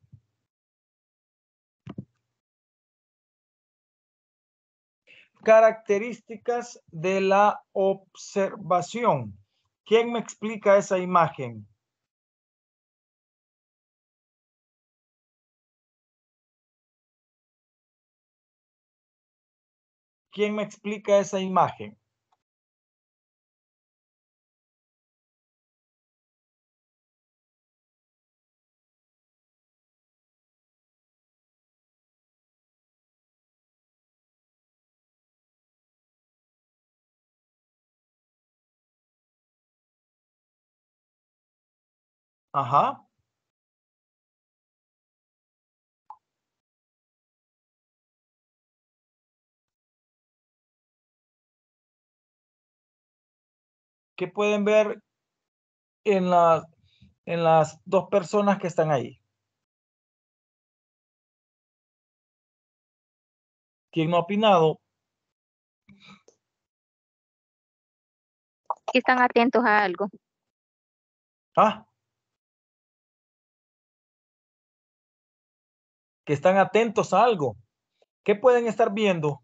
características de la observación. ¿Quién me explica esa imagen? ¿Quién me explica esa imagen? Ajá. ¿Qué pueden ver en, la, en las dos personas que están ahí? ¿Quién no ha opinado? están atentos a algo. Ah, que están atentos a algo. ¿Qué pueden estar viendo?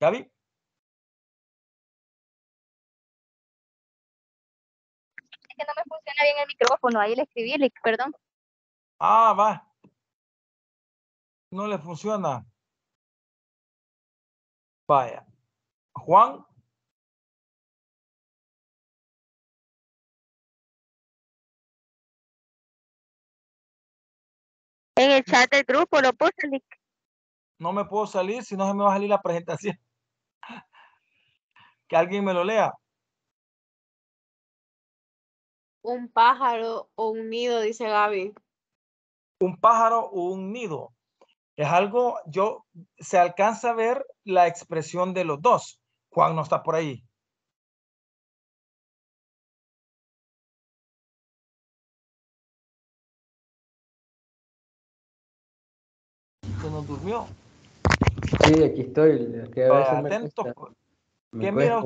Gaby. Es que no me funciona bien el micrófono, ahí le escribí, le, perdón. Ah, va. No le funciona. Vaya. Juan. el chat del grupo No me puedo salir, si no se me va a salir la presentación. [LAUGHS] que alguien me lo lea. Un pájaro o un nido, dice Gaby. Un pájaro o un nido. Es algo, yo, se alcanza a ver la expresión de los dos. Juan no está por ahí. Sí, aquí estoy. mira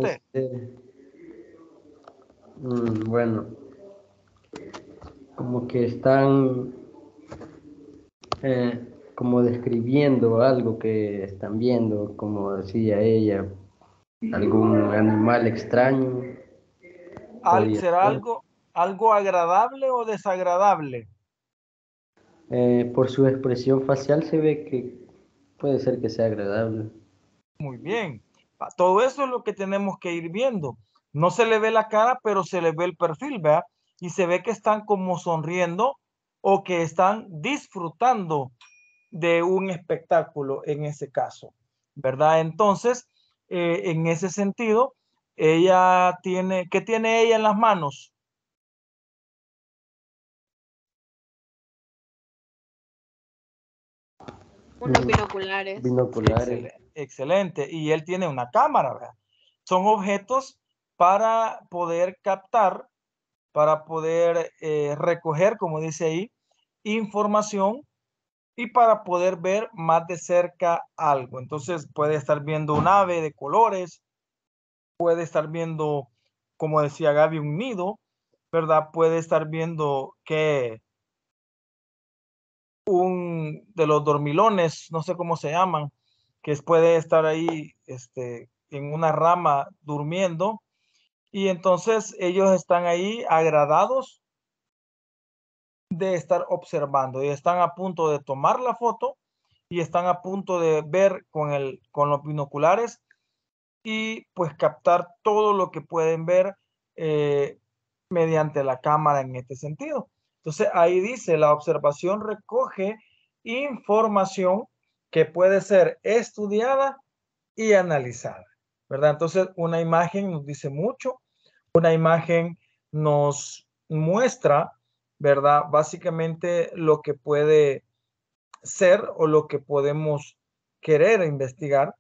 bueno, como que están eh, como describiendo algo que están viendo, como decía ella, algún animal extraño. ¿Será algo, algo agradable o desagradable? Eh, por su expresión facial se ve que puede ser que sea agradable. Muy bien. Todo eso es lo que tenemos que ir viendo. No se le ve la cara, pero se le ve el perfil, ¿verdad? Y se ve que están como sonriendo o que están disfrutando de un espectáculo en ese caso, ¿verdad? Entonces, eh, en ese sentido, ella tiene, ¿qué tiene ella en las manos? Unos binoculares. Binoculares. Excelente. Y él tiene una cámara, ¿verdad? Son objetos para poder captar, para poder eh, recoger, como dice ahí, información y para poder ver más de cerca algo. Entonces puede estar viendo un ave de colores, puede estar viendo, como decía Gaby, un nido, ¿verdad? Puede estar viendo que un de los dormilones, no sé cómo se llaman, que puede estar ahí este, en una rama durmiendo. Y entonces ellos están ahí agradados de estar observando y están a punto de tomar la foto y están a punto de ver con, el, con los binoculares y pues captar todo lo que pueden ver eh, mediante la cámara en este sentido. Entonces ahí dice, la observación recoge información que puede ser estudiada y analizada, ¿verdad? Entonces una imagen nos dice mucho, una imagen nos muestra, ¿verdad? Básicamente lo que puede ser o lo que podemos querer investigar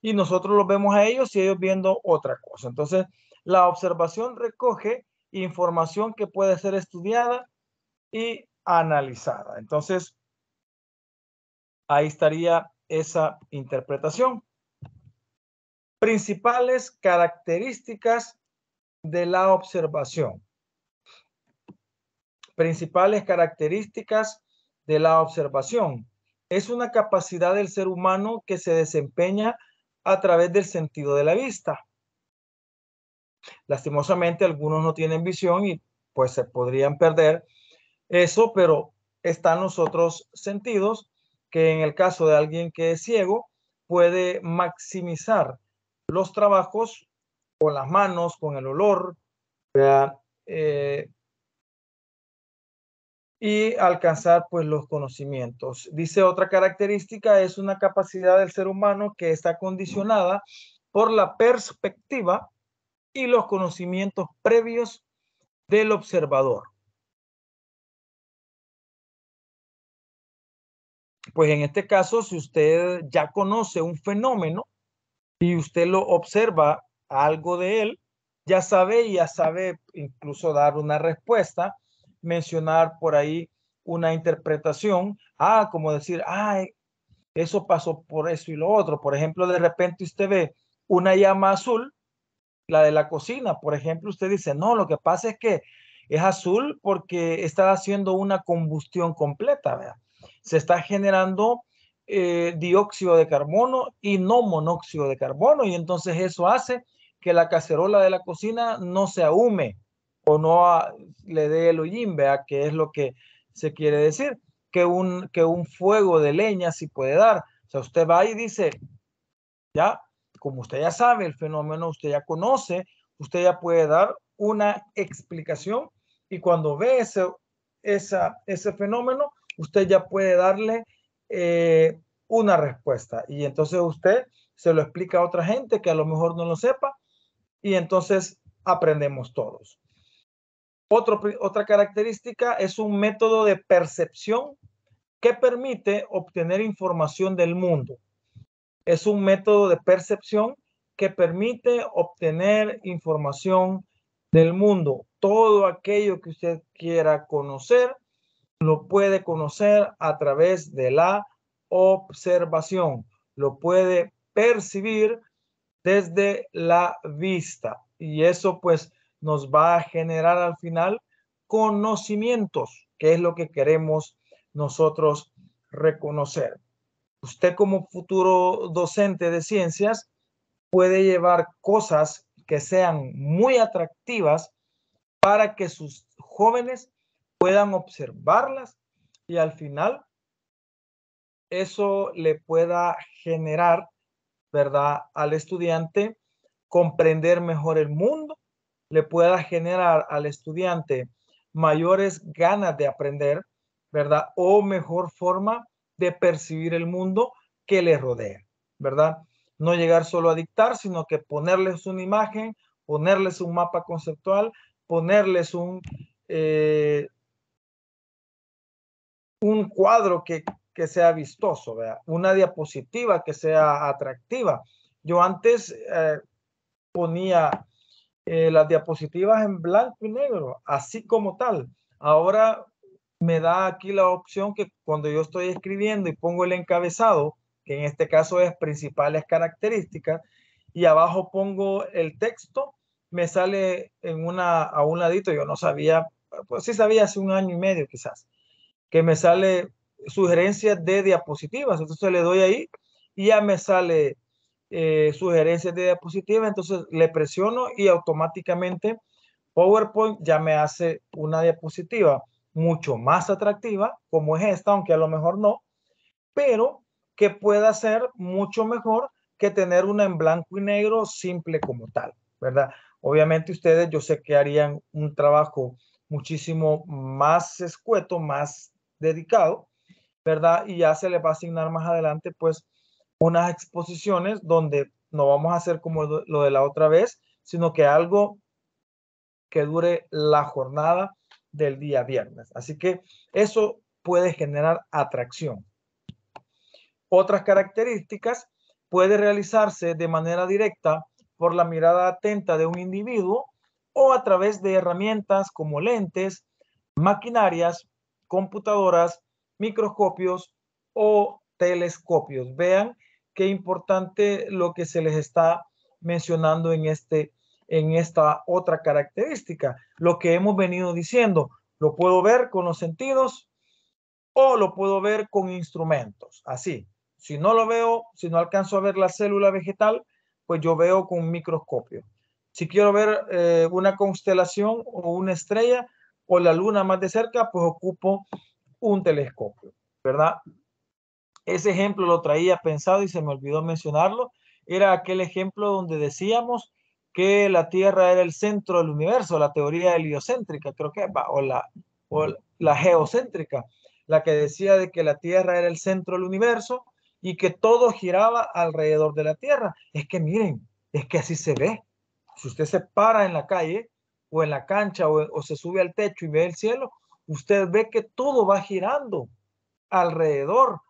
y nosotros lo vemos a ellos y ellos viendo otra cosa. Entonces, la observación recoge información que puede ser estudiada y analizada. Entonces, ahí estaría esa interpretación. Principales características de la observación. Principales características de la observación. Es una capacidad del ser humano que se desempeña a través del sentido de la vista. Lastimosamente, algunos no tienen visión y pues se podrían perder eso, pero están los otros sentidos, que en el caso de alguien que es ciego, puede maximizar los trabajos con las manos, con el olor, eh, y alcanzar pues los conocimientos. Dice otra característica es una capacidad del ser humano que está condicionada por la perspectiva y los conocimientos previos del observador. pues en este caso, si usted ya conoce un fenómeno y usted lo observa algo de él, ya sabe, y ya sabe incluso dar una respuesta, mencionar por ahí una interpretación, ah, como decir, ay, eso pasó por eso y lo otro. Por ejemplo, de repente usted ve una llama azul, la de la cocina, por ejemplo, usted dice, no, lo que pasa es que es azul porque está haciendo una combustión completa, ¿verdad? se está generando eh, dióxido de carbono y no monóxido de carbono y entonces eso hace que la cacerola de la cocina no se ahume o no ah, le dé el hollín, vea que es lo que se quiere decir, que un, que un fuego de leña sí puede dar. O sea, usted va y dice, ya, como usted ya sabe el fenómeno, usted ya conoce, usted ya puede dar una explicación y cuando ve ese fenómeno, usted ya puede darle eh, una respuesta. Y entonces usted se lo explica a otra gente que a lo mejor no lo sepa y entonces aprendemos todos. otra característica es un método de percepción que permite obtener información del mundo. Es un método de percepción que permite obtener información del mundo. Todo aquello que usted quiera conocer, lo puede conocer a través de la observación, lo puede percibir desde la vista. Y eso pues nos va a generar al final conocimientos, que es lo que queremos nosotros reconocer. Usted como futuro docente de ciencias puede llevar cosas que sean muy atractivas para que sus jóvenes puedan observarlas y al final eso le pueda generar, ¿verdad?, al estudiante comprender mejor el mundo, le pueda generar al estudiante mayores ganas de aprender, ¿verdad? O mejor forma de percibir el mundo que le rodea, ¿verdad? No llegar solo a dictar, sino que ponerles una imagen, ponerles un mapa conceptual, ponerles un, eh, un cuadro que, sea vistoso, una diapositiva que sea atractiva. Yo antes eh, ponía eh, las diapositivas en blanco y negro, así como tal. Ahora me da aquí la opción que cuando yo estoy escribiendo y pongo el encabezado, que en este caso es principales características, y abajo pongo el texto, me sale en una, a un ladito, yo no sabía, pues sí sabía hace un año y medio quizás, que me sale sugerencias de diapositivas. Entonces le doy ahí y ya me sale eh, sugerencias de diapositivas. Entonces le presiono y automáticamente PowerPoint ya me hace una diapositiva mucho más atractiva, como es esta, aunque a lo mejor no, pero que pueda ser mucho mejor que tener una en blanco y negro simple como tal, ¿verdad? Obviamente ustedes yo sé que harían un trabajo muchísimo más escueto, más dedicado, ¿verdad? Y ya se le va a asignar más adelante, pues, unas exposiciones donde no vamos a hacer como lo de la otra vez, sino que algo que dure la jornada del día viernes. Así que eso puede generar atracción. Otras características, puede realizarse de manera directa por la mirada atenta de un individuo o a través de herramientas como lentes, maquinarias computadoras, microscopios o telescopios. Vean qué importante lo que se les está mencionando en, este, en esta otra característica. Lo que hemos venido diciendo, lo puedo ver con los sentidos o lo puedo ver con instrumentos. Así, si no lo veo, si no alcanzo a ver la célula vegetal, pues yo veo con microscopio. Si quiero ver eh, una constelación o una estrella, o la luna más de cerca, pues ocupo un telescopio, ¿verdad? Ese ejemplo lo traía pensado y se me olvidó mencionarlo. Era aquel ejemplo donde decíamos que la Tierra era el centro del universo, la teoría heliocéntrica, creo que, o la, o la geocéntrica, la que decía de que la Tierra era el centro del universo y que todo giraba alrededor de la Tierra. Es que miren, es que así se ve. Si usted se para en la calle, o en la cancha o, se sube al techo y ve el cielo, usted ve que todo va girando alrededor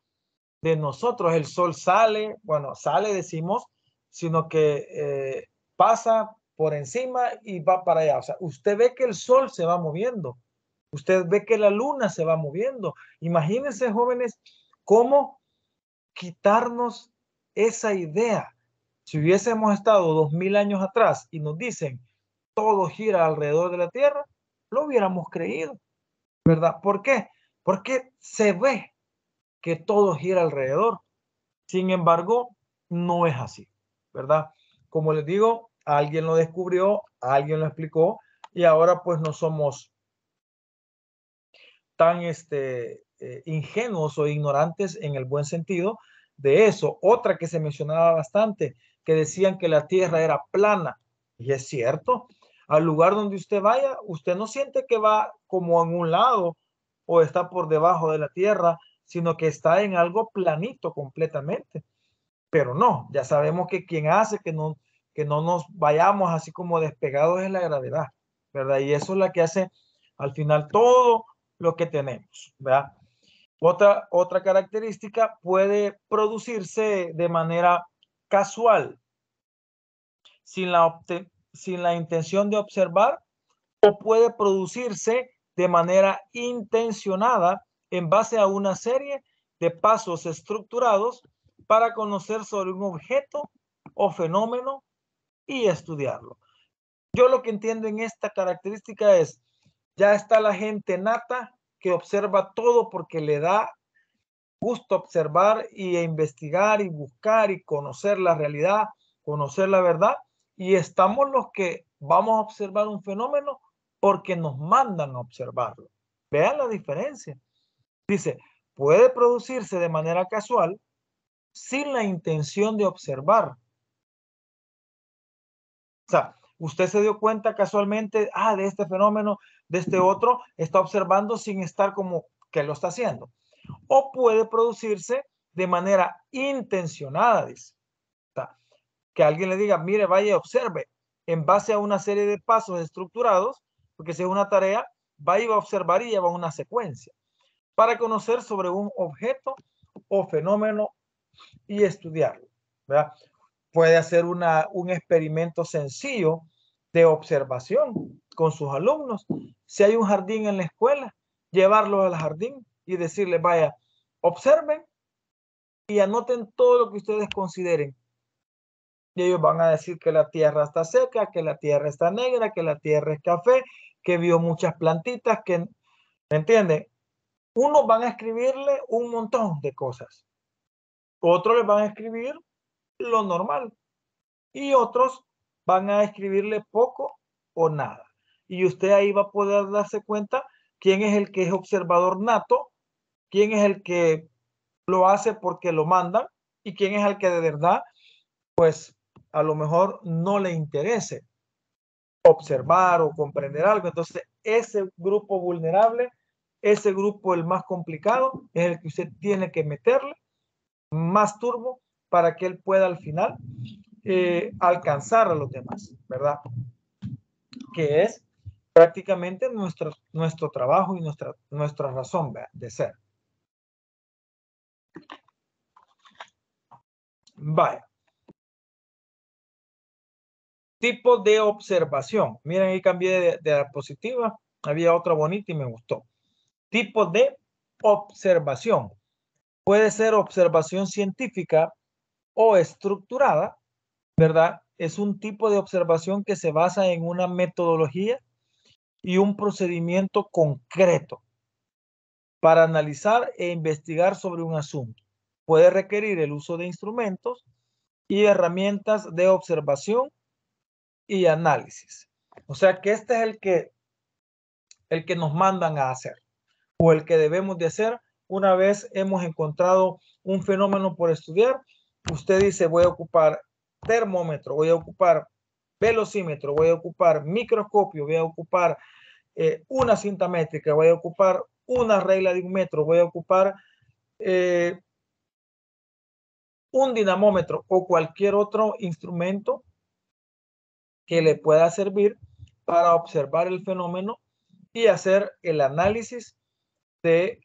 de nosotros. El sol sale, bueno, sale decimos, sino que eh, pasa por encima y va para allá. O sea, usted ve que el sol se va moviendo, usted ve que la luna se va moviendo. Imagínense, jóvenes, cómo quitarnos esa idea. Si hubiésemos estado dos mil años atrás y nos dicen, todo gira alrededor de la Tierra, lo hubiéramos creído, ¿verdad? ¿Por qué? Porque se ve que todo gira alrededor. Sin embargo, no es así, ¿verdad? Como les digo, alguien lo descubrió, alguien lo explicó y ahora pues no somos tan este, eh, ingenuos o ignorantes en el buen sentido de eso. Otra que se mencionaba bastante, que decían que la Tierra era plana, y es cierto, al lugar donde usted vaya, usted no siente que va como en un lado o está por debajo de la tierra, sino que está en algo planito completamente. Pero no, ya sabemos que quien hace que no, que no nos vayamos así como despegados es la gravedad, ¿verdad? Y eso es la que hace al final todo lo que tenemos, ¿verdad? Otra, otra característica puede producirse de manera casual, sin la, sin la intención de observar o puede producirse de manera intencionada en base a una serie de pasos estructurados para conocer sobre un objeto o fenómeno y estudiarlo. Yo lo que entiendo en esta característica es, ya está la gente nata que observa todo porque le da gusto observar y investigar y buscar y conocer la realidad, conocer la verdad, y estamos los que vamos a observar un fenómeno porque nos mandan a observarlo. Vean la diferencia. Dice, puede producirse de manera casual sin la intención de observar. O sea, usted se dio cuenta casualmente, ah, de este fenómeno, de este otro, está observando sin estar como que lo está haciendo. O puede producirse de manera intencionada, dice que alguien le diga, mire, vaya, observe, en base a una serie de pasos estructurados, porque si es una tarea, va y va a observar y lleva una secuencia para conocer sobre un objeto o fenómeno y estudiarlo. Puede hacer una, un experimento sencillo de observación con sus alumnos. Si hay un jardín en la escuela, llevarlo al jardín y decirle, vaya, observen y anoten todo lo que ustedes consideren y ellos van a decir que la tierra está seca, que la tierra está negra, que la tierra es café, que vio muchas plantitas, que, ¿me entienden? Unos van a escribirle un montón de cosas, otros les van a escribir lo normal y otros van a escribirle poco o nada. Y usted ahí va a poder darse cuenta quién es el que es observador nato, quién es el que lo hace porque lo mandan y quién es el que de verdad, pues a lo mejor no le interese observar o comprender algo. Entonces, ese grupo vulnerable, ese grupo el más complicado, es el que usted tiene que meterle más turbo para que él pueda al final eh, alcanzar a los demás, ¿verdad? Que es prácticamente nuestro, nuestro trabajo y nuestra, nuestra razón de ser. Vaya. Tipo de observación. Miren, ahí cambié de, diapositiva. Había otra bonita y me gustó. Tipo de observación. Puede ser observación científica o estructurada, ¿verdad? Es un tipo de observación que se basa en una metodología y un procedimiento concreto para analizar e investigar sobre un asunto. Puede requerir el uso de instrumentos y herramientas de observación y análisis. O sea que este es el que, el que nos mandan a hacer o el que debemos de hacer una vez hemos encontrado un fenómeno por estudiar. Usted dice, voy a ocupar termómetro, voy a ocupar velocímetro, voy a ocupar microscopio, voy a ocupar eh, una cinta métrica, voy a ocupar una regla de un metro, voy a ocupar eh, un dinamómetro o cualquier otro instrumento que le pueda servir para observar el fenómeno y hacer el análisis de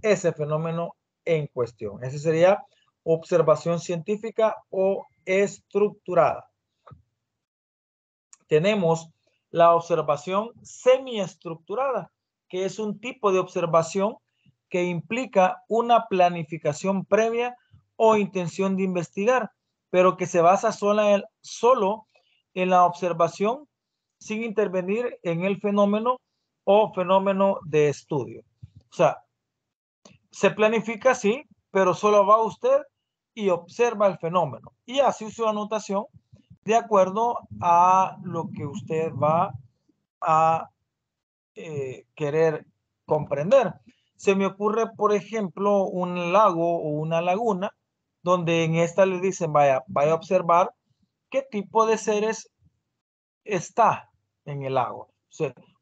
ese fenómeno en cuestión. Esa sería observación científica o estructurada. Tenemos la observación semiestructurada, que es un tipo de observación que implica una planificación previa o intención de investigar, pero que se basa solo en, solo en la observación sin intervenir en el fenómeno o fenómeno de estudio. O sea, se planifica así, pero solo va usted y observa el fenómeno y hace su anotación de acuerdo a lo que usted va a eh, querer comprender. Se me ocurre, por ejemplo, un lago o una laguna donde en esta le dicen, vaya, vaya a observar qué tipo de seres está en el agua.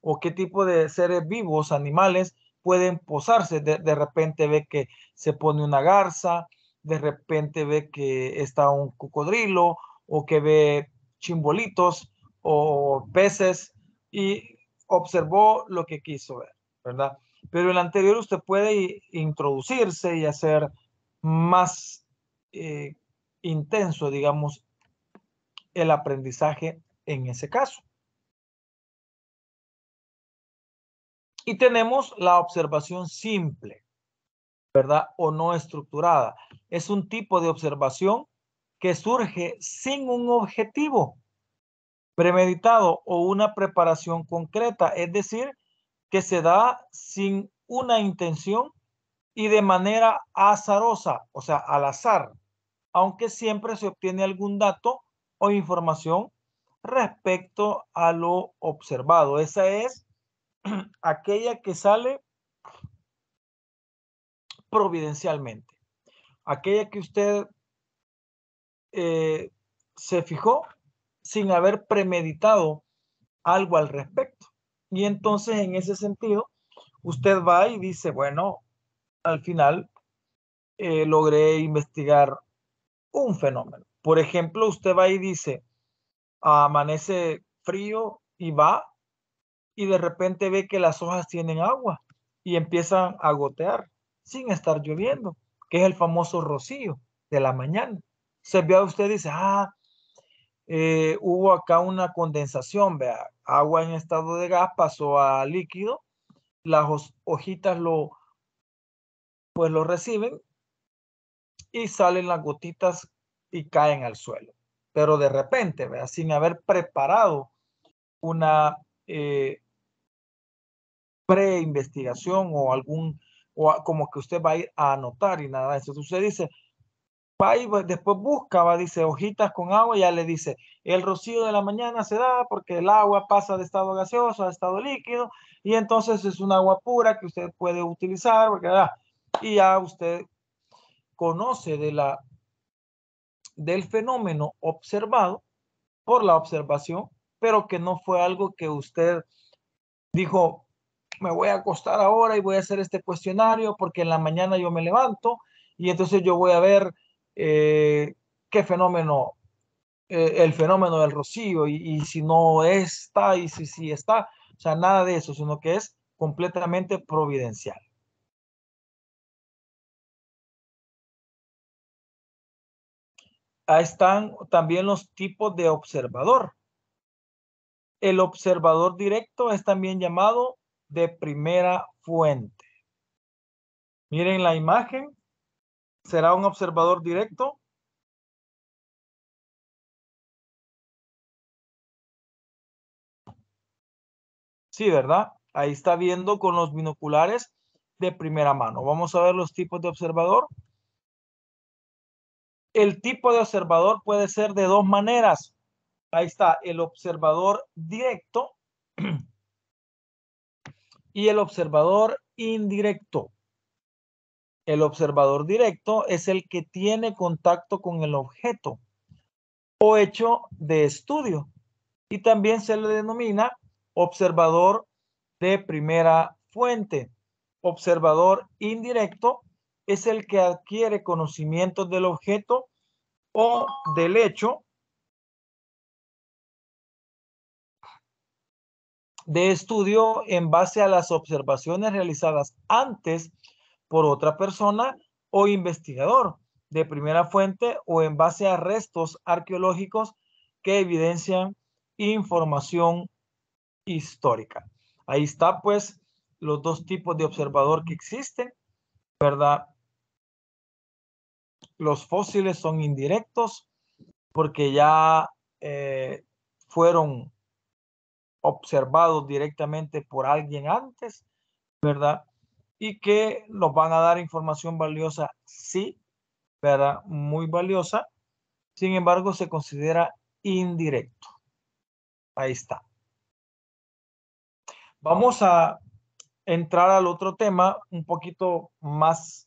O, qué tipo de seres vivos, animales, pueden posarse. De, repente ve que se pone una garza, de repente ve que está un cocodrilo o que ve chimbolitos o peces y observó lo que quiso ver, ¿verdad? Pero el anterior usted puede introducirse y hacer más eh, intenso, digamos, el aprendizaje en ese caso. Y tenemos la observación simple, ¿verdad? O no estructurada. Es un tipo de observación que surge sin un objetivo premeditado o una preparación concreta, es decir, que se da sin una intención y de manera azarosa, o sea, al azar, aunque siempre se obtiene algún dato o información respecto a lo observado. Esa es [CLEARS THROAT] aquella que sale providencialmente. Aquella que usted eh, se fijó sin haber premeditado algo al respecto. Y entonces, en ese sentido, usted va y dice, bueno, al final eh, logré investigar un fenómeno. Por ejemplo, usted va y dice, amanece frío y va y de repente ve que las hojas tienen agua y empiezan a gotear sin estar lloviendo, que es el famoso rocío de la mañana. Se ve a usted dice, ah, eh, hubo acá una condensación, vea, agua en estado de gas pasó a líquido, las hojitas lo, pues lo reciben y salen las gotitas y caen al suelo. Pero de repente, sin haber preparado una eh, pre-investigación o algún, o como que usted va a ir a anotar y nada de eso. Usted dice, va y después busca, va, dice hojitas con agua, y ya le dice, el rocío de la mañana se da porque el agua pasa de estado gaseoso a estado líquido, y entonces es un agua pura que usted puede utilizar, y ya usted conoce de la del fenómeno observado por la observación, pero que no fue algo que usted dijo, me voy a acostar ahora y voy a hacer este cuestionario porque en la mañana yo me levanto y entonces yo voy a ver eh, qué fenómeno, eh, el fenómeno del rocío y, si no está y si, si está, o sea, nada de eso, sino que es completamente providencial. Ahí están también los tipos de observador. El observador directo es también llamado de primera fuente. Miren la imagen. Será un observador directo. Sí, ¿verdad? Ahí está viendo con los binoculares de primera mano. Vamos a ver los tipos de observador. El tipo de observador puede ser de dos maneras. Ahí está, el observador directo [CLEARS THROAT] y el observador indirecto. El observador directo es el que tiene contacto con el objeto o hecho de estudio. Y también se le denomina observador de primera fuente. Observador indirecto es el que adquiere conocimiento del objeto o del hecho de estudio en base a las observaciones realizadas antes por otra persona o investigador de primera fuente o en base a restos arqueológicos que evidencian información histórica. Ahí está pues los dos tipos de observador que existen ¿verdad? Los fósiles son indirectos porque ya eh, fueron observados directamente por alguien antes, ¿verdad? Y que nos van a dar información valiosa, sí, ¿verdad? Muy valiosa. Sin embargo, se considera indirecto. Ahí está. Vamos a entrar al otro tema un poquito más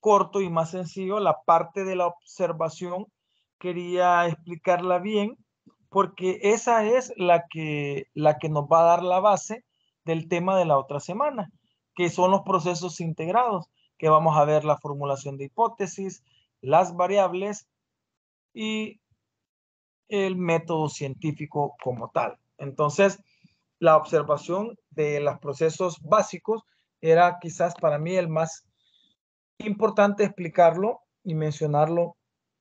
corto y más sencillo, la parte de la observación quería explicarla bien porque esa es la que, la que nos va a dar la base del tema de la otra semana, que son los procesos integrados, que vamos a ver la formulación de hipótesis, las variables y el método científico como tal. Entonces, la observación de los procesos básicos era quizás para mí el más importante explicarlo y mencionarlo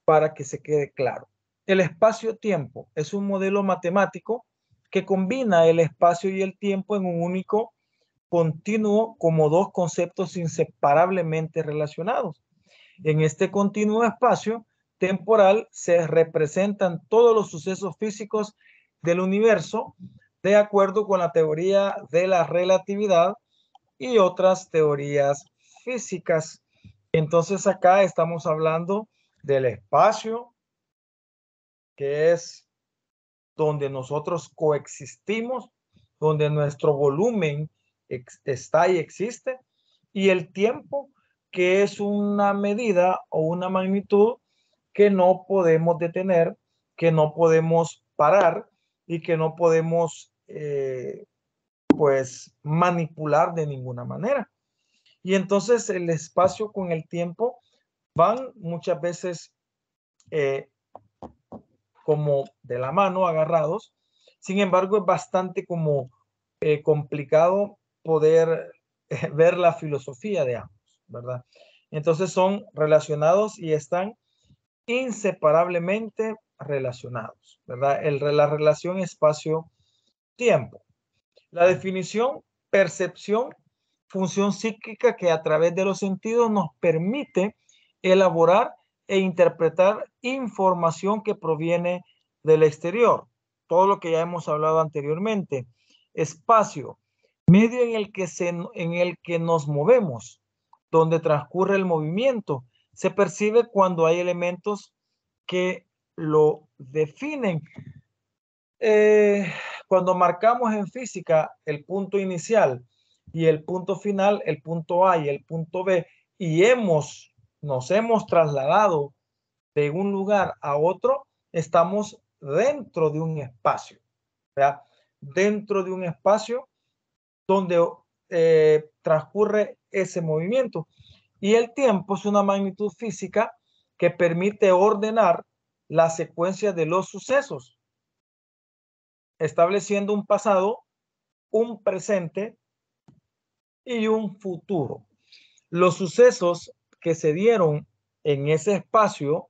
para que se quede claro. El espacio-tiempo es un modelo matemático que combina el espacio y el tiempo en un único continuo como dos conceptos inseparablemente relacionados. En este continuo espacio temporal se representan todos los sucesos físicos del universo de acuerdo con la teoría de la relatividad y otras teorías físicas. Entonces acá estamos hablando del espacio, que es donde nosotros coexistimos, donde nuestro volumen está y existe, y el tiempo, que es una medida o una magnitud que no podemos detener, que no podemos parar, y que no podemos eh, pues manipular de ninguna manera. Y entonces el espacio con el tiempo van muchas veces eh, como de la mano agarrados. Sin embargo, es bastante como eh, complicado poder ver la filosofía de ambos, ¿verdad? Entonces son relacionados y están inseparablemente relacionados, ¿verdad? la relación espacio-tiempo. La definición percepción, función psíquica que a través de los sentidos nos permite elaborar e interpretar información que proviene del exterior. Todo lo que ya hemos hablado anteriormente. Espacio, medio en el que, se, en el que nos movemos, donde transcurre el movimiento. Se percibe cuando hay elementos que lo definen. Eh, cuando marcamos en física el punto inicial y el punto final, el punto A y el punto B, y hemos, nos hemos trasladado de un lugar a otro, estamos dentro de un espacio, dentro de un espacio donde eh, transcurre ese movimiento. Y el tiempo es una magnitud física que permite ordenar la secuencia de los sucesos, estableciendo un pasado, un presente y un futuro. Los sucesos que se dieron en ese espacio,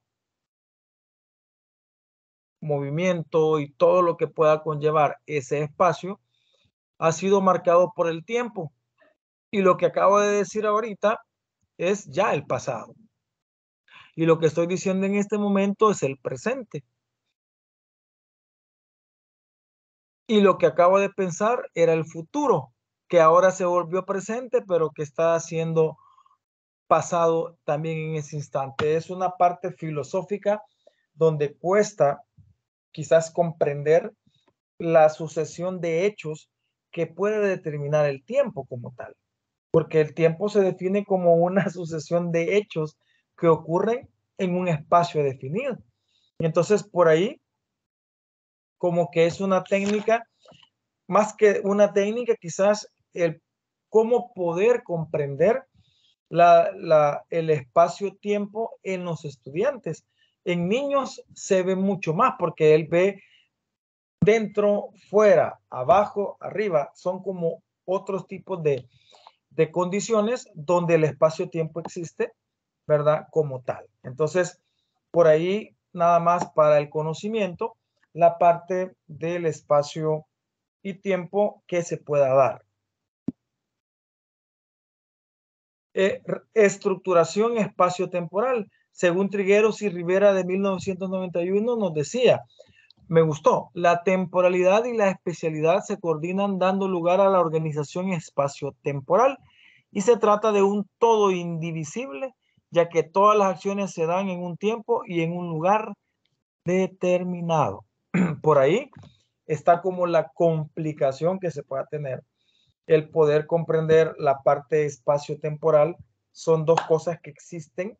movimiento y todo lo que pueda conllevar ese espacio, ha sido marcado por el tiempo. Y lo que acabo de decir ahorita es ya el pasado. Y lo que estoy diciendo en este momento es el presente. Y lo que acabo de pensar era el futuro, que ahora se volvió presente, pero que está siendo pasado también en ese instante. Es una parte filosófica donde cuesta quizás comprender la sucesión de hechos que puede determinar el tiempo como tal, porque el tiempo se define como una [LAUGHS] sucesión de hechos que ocurren en un espacio definido. Y entonces por ahí, como que es una técnica, más que una técnica, quizás el cómo poder comprender el espacio-tiempo en los estudiantes. En niños se ve mucho más porque él ve dentro, fuera, abajo, arriba. Son como otros tipos de, de condiciones donde el espacio-tiempo existe ¿verdad? Como tal. Entonces, por ahí nada más para el conocimiento, la parte del espacio y tiempo que se pueda dar. Eh, estructuración espacio-temporal. Según Trigueros y Rivera de 1991 nos decía, me gustó, la temporalidad y la especialidad se coordinan dando lugar a la organización espacio-temporal y se trata de un todo indivisible ya que todas las acciones se dan en un tiempo y en un lugar determinado. [CLEARS THROAT] Por ahí está como la complicación que se pueda tener. El poder comprender la parte espacio-temporal son dos cosas que existen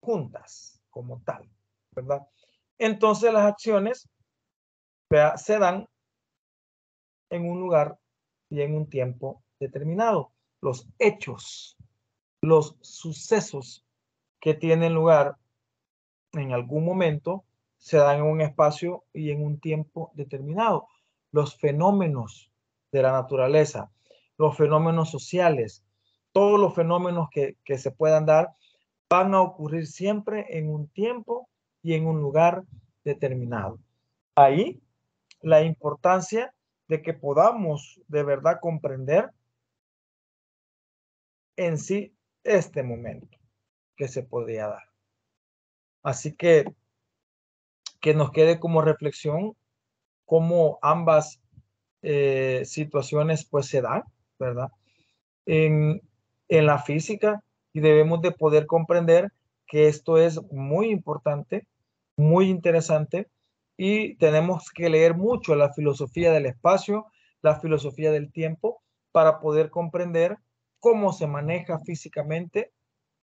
juntas como tal, ¿verdad? Entonces las acciones se dan en un lugar y en un tiempo determinado. Los hechos los sucesos que tienen lugar en algún momento se dan en un espacio y en un tiempo determinado. Los fenómenos de la naturaleza, los fenómenos sociales, todos los fenómenos que, se puedan dar van a ocurrir siempre en un tiempo y en un lugar determinado. Ahí la importancia de que podamos de verdad comprender en sí este momento que se podía dar. Así que que nos quede como reflexión cómo ambas eh, situaciones pues se dan, ¿verdad? En, en la física y debemos de poder comprender que esto es muy importante, muy interesante y tenemos que leer mucho la filosofía del espacio, la filosofía del tiempo para poder comprender cómo se maneja físicamente,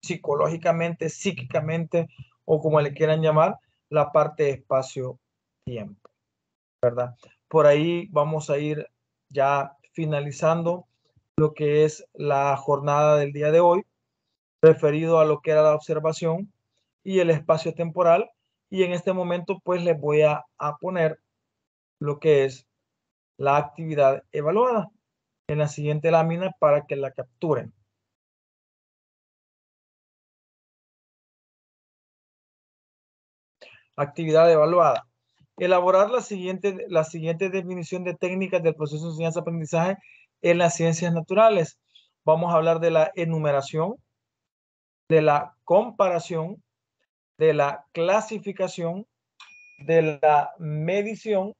psicológicamente, psíquicamente o como le quieran llamar, la parte espacio-tiempo, ¿verdad? Por ahí vamos a ir ya finalizando lo que es la jornada del día de hoy, referido a lo que era la observación y el espacio temporal. Y en este momento, pues les voy a poner lo que es la actividad evaluada en la siguiente lámina para que la capturen. Actividad evaluada. Elaborar la siguiente, la siguiente definición de técnicas del proceso de enseñanza-aprendizaje en las ciencias naturales. Vamos a hablar de la enumeración, de la comparación, de la clasificación, de la medición,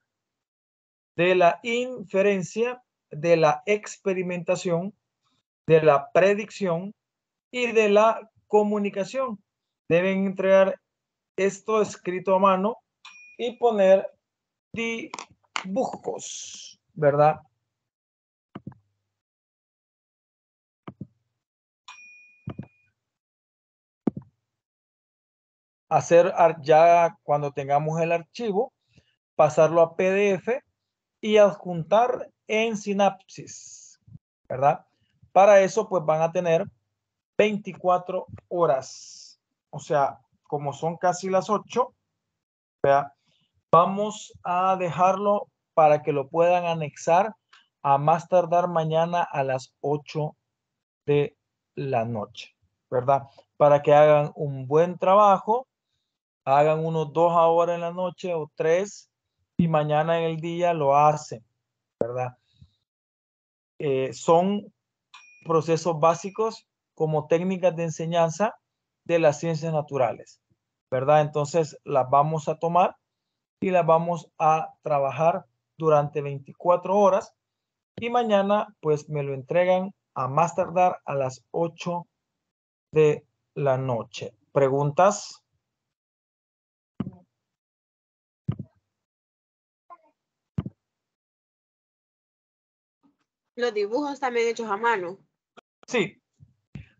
de la inferencia de la experimentación, de la predicción y de la comunicación. Deben entregar esto escrito a mano y poner dibujos, ¿verdad? Hacer ya cuando tengamos el archivo, pasarlo a PDF y adjuntar en sinapsis, ¿verdad? Para eso, pues van a tener 24 horas. O sea, como son casi las 8, vamos a dejarlo para que lo puedan anexar a más tardar mañana a las 8 de la noche, ¿verdad? Para que hagan un buen trabajo, hagan unos dos horas en la noche o tres y mañana en el día lo hacen, ¿verdad? Eh, son procesos básicos como técnicas de enseñanza de las ciencias naturales, ¿verdad? Entonces las vamos a tomar y las vamos a trabajar durante 24 horas y mañana pues me lo entregan a más tardar a las 8 de la noche. ¿Preguntas? Los dibujos también hechos a mano. Sí,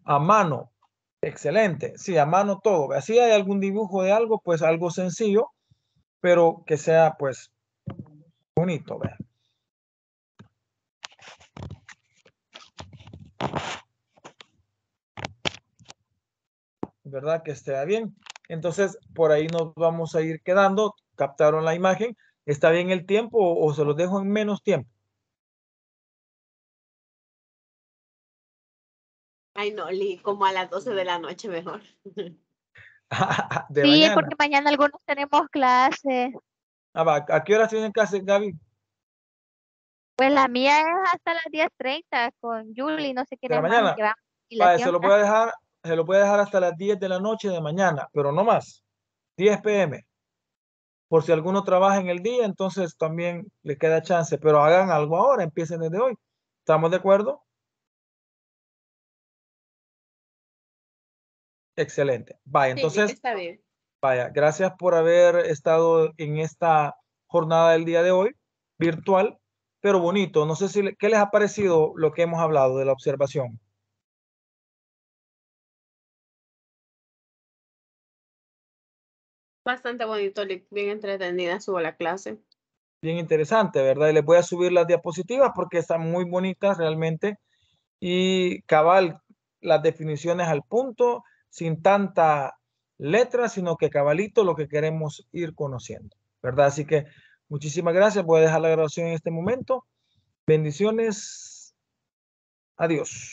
a mano. Excelente. Sí, a mano todo. Si hay algún dibujo de algo, pues algo sencillo, pero que sea pues bonito. ¿Verdad? Que esté bien. Entonces, por ahí nos vamos a ir quedando. Captaron la imagen. ¿Está bien el tiempo o se los dejo en menos tiempo? Ay, no, como a las 12 de la noche mejor. [LAUGHS] sí, porque mañana algunos tenemos clase. Ah, va. ¿A qué horas tienen clase, Gaby? Pues la mía es hasta las 10.30 con Julie, no sé qué. es se lo voy a dejar se lo puede dejar hasta las 10 de la noche de mañana, pero no más. 10 pm. Por si alguno trabaja en el día, entonces también le queda chance, pero hagan algo ahora, empiecen desde hoy. ¿Estamos de acuerdo? Excelente. Vaya, entonces. Está bien. Vaya, gracias por haber estado en esta jornada del día de hoy, virtual, pero bonito. No sé si, ¿qué les ha parecido lo que hemos hablado de la observación? Bastante bonito, bien entretenida subo la clase. Bien interesante, ¿verdad? Y les voy a subir las diapositivas porque están muy bonitas realmente. Y cabal, las definiciones al punto sin tanta letra, sino que cabalito lo que queremos ir conociendo, ¿verdad? Así que muchísimas gracias. Voy a dejar la grabación en este momento. Bendiciones. Adiós.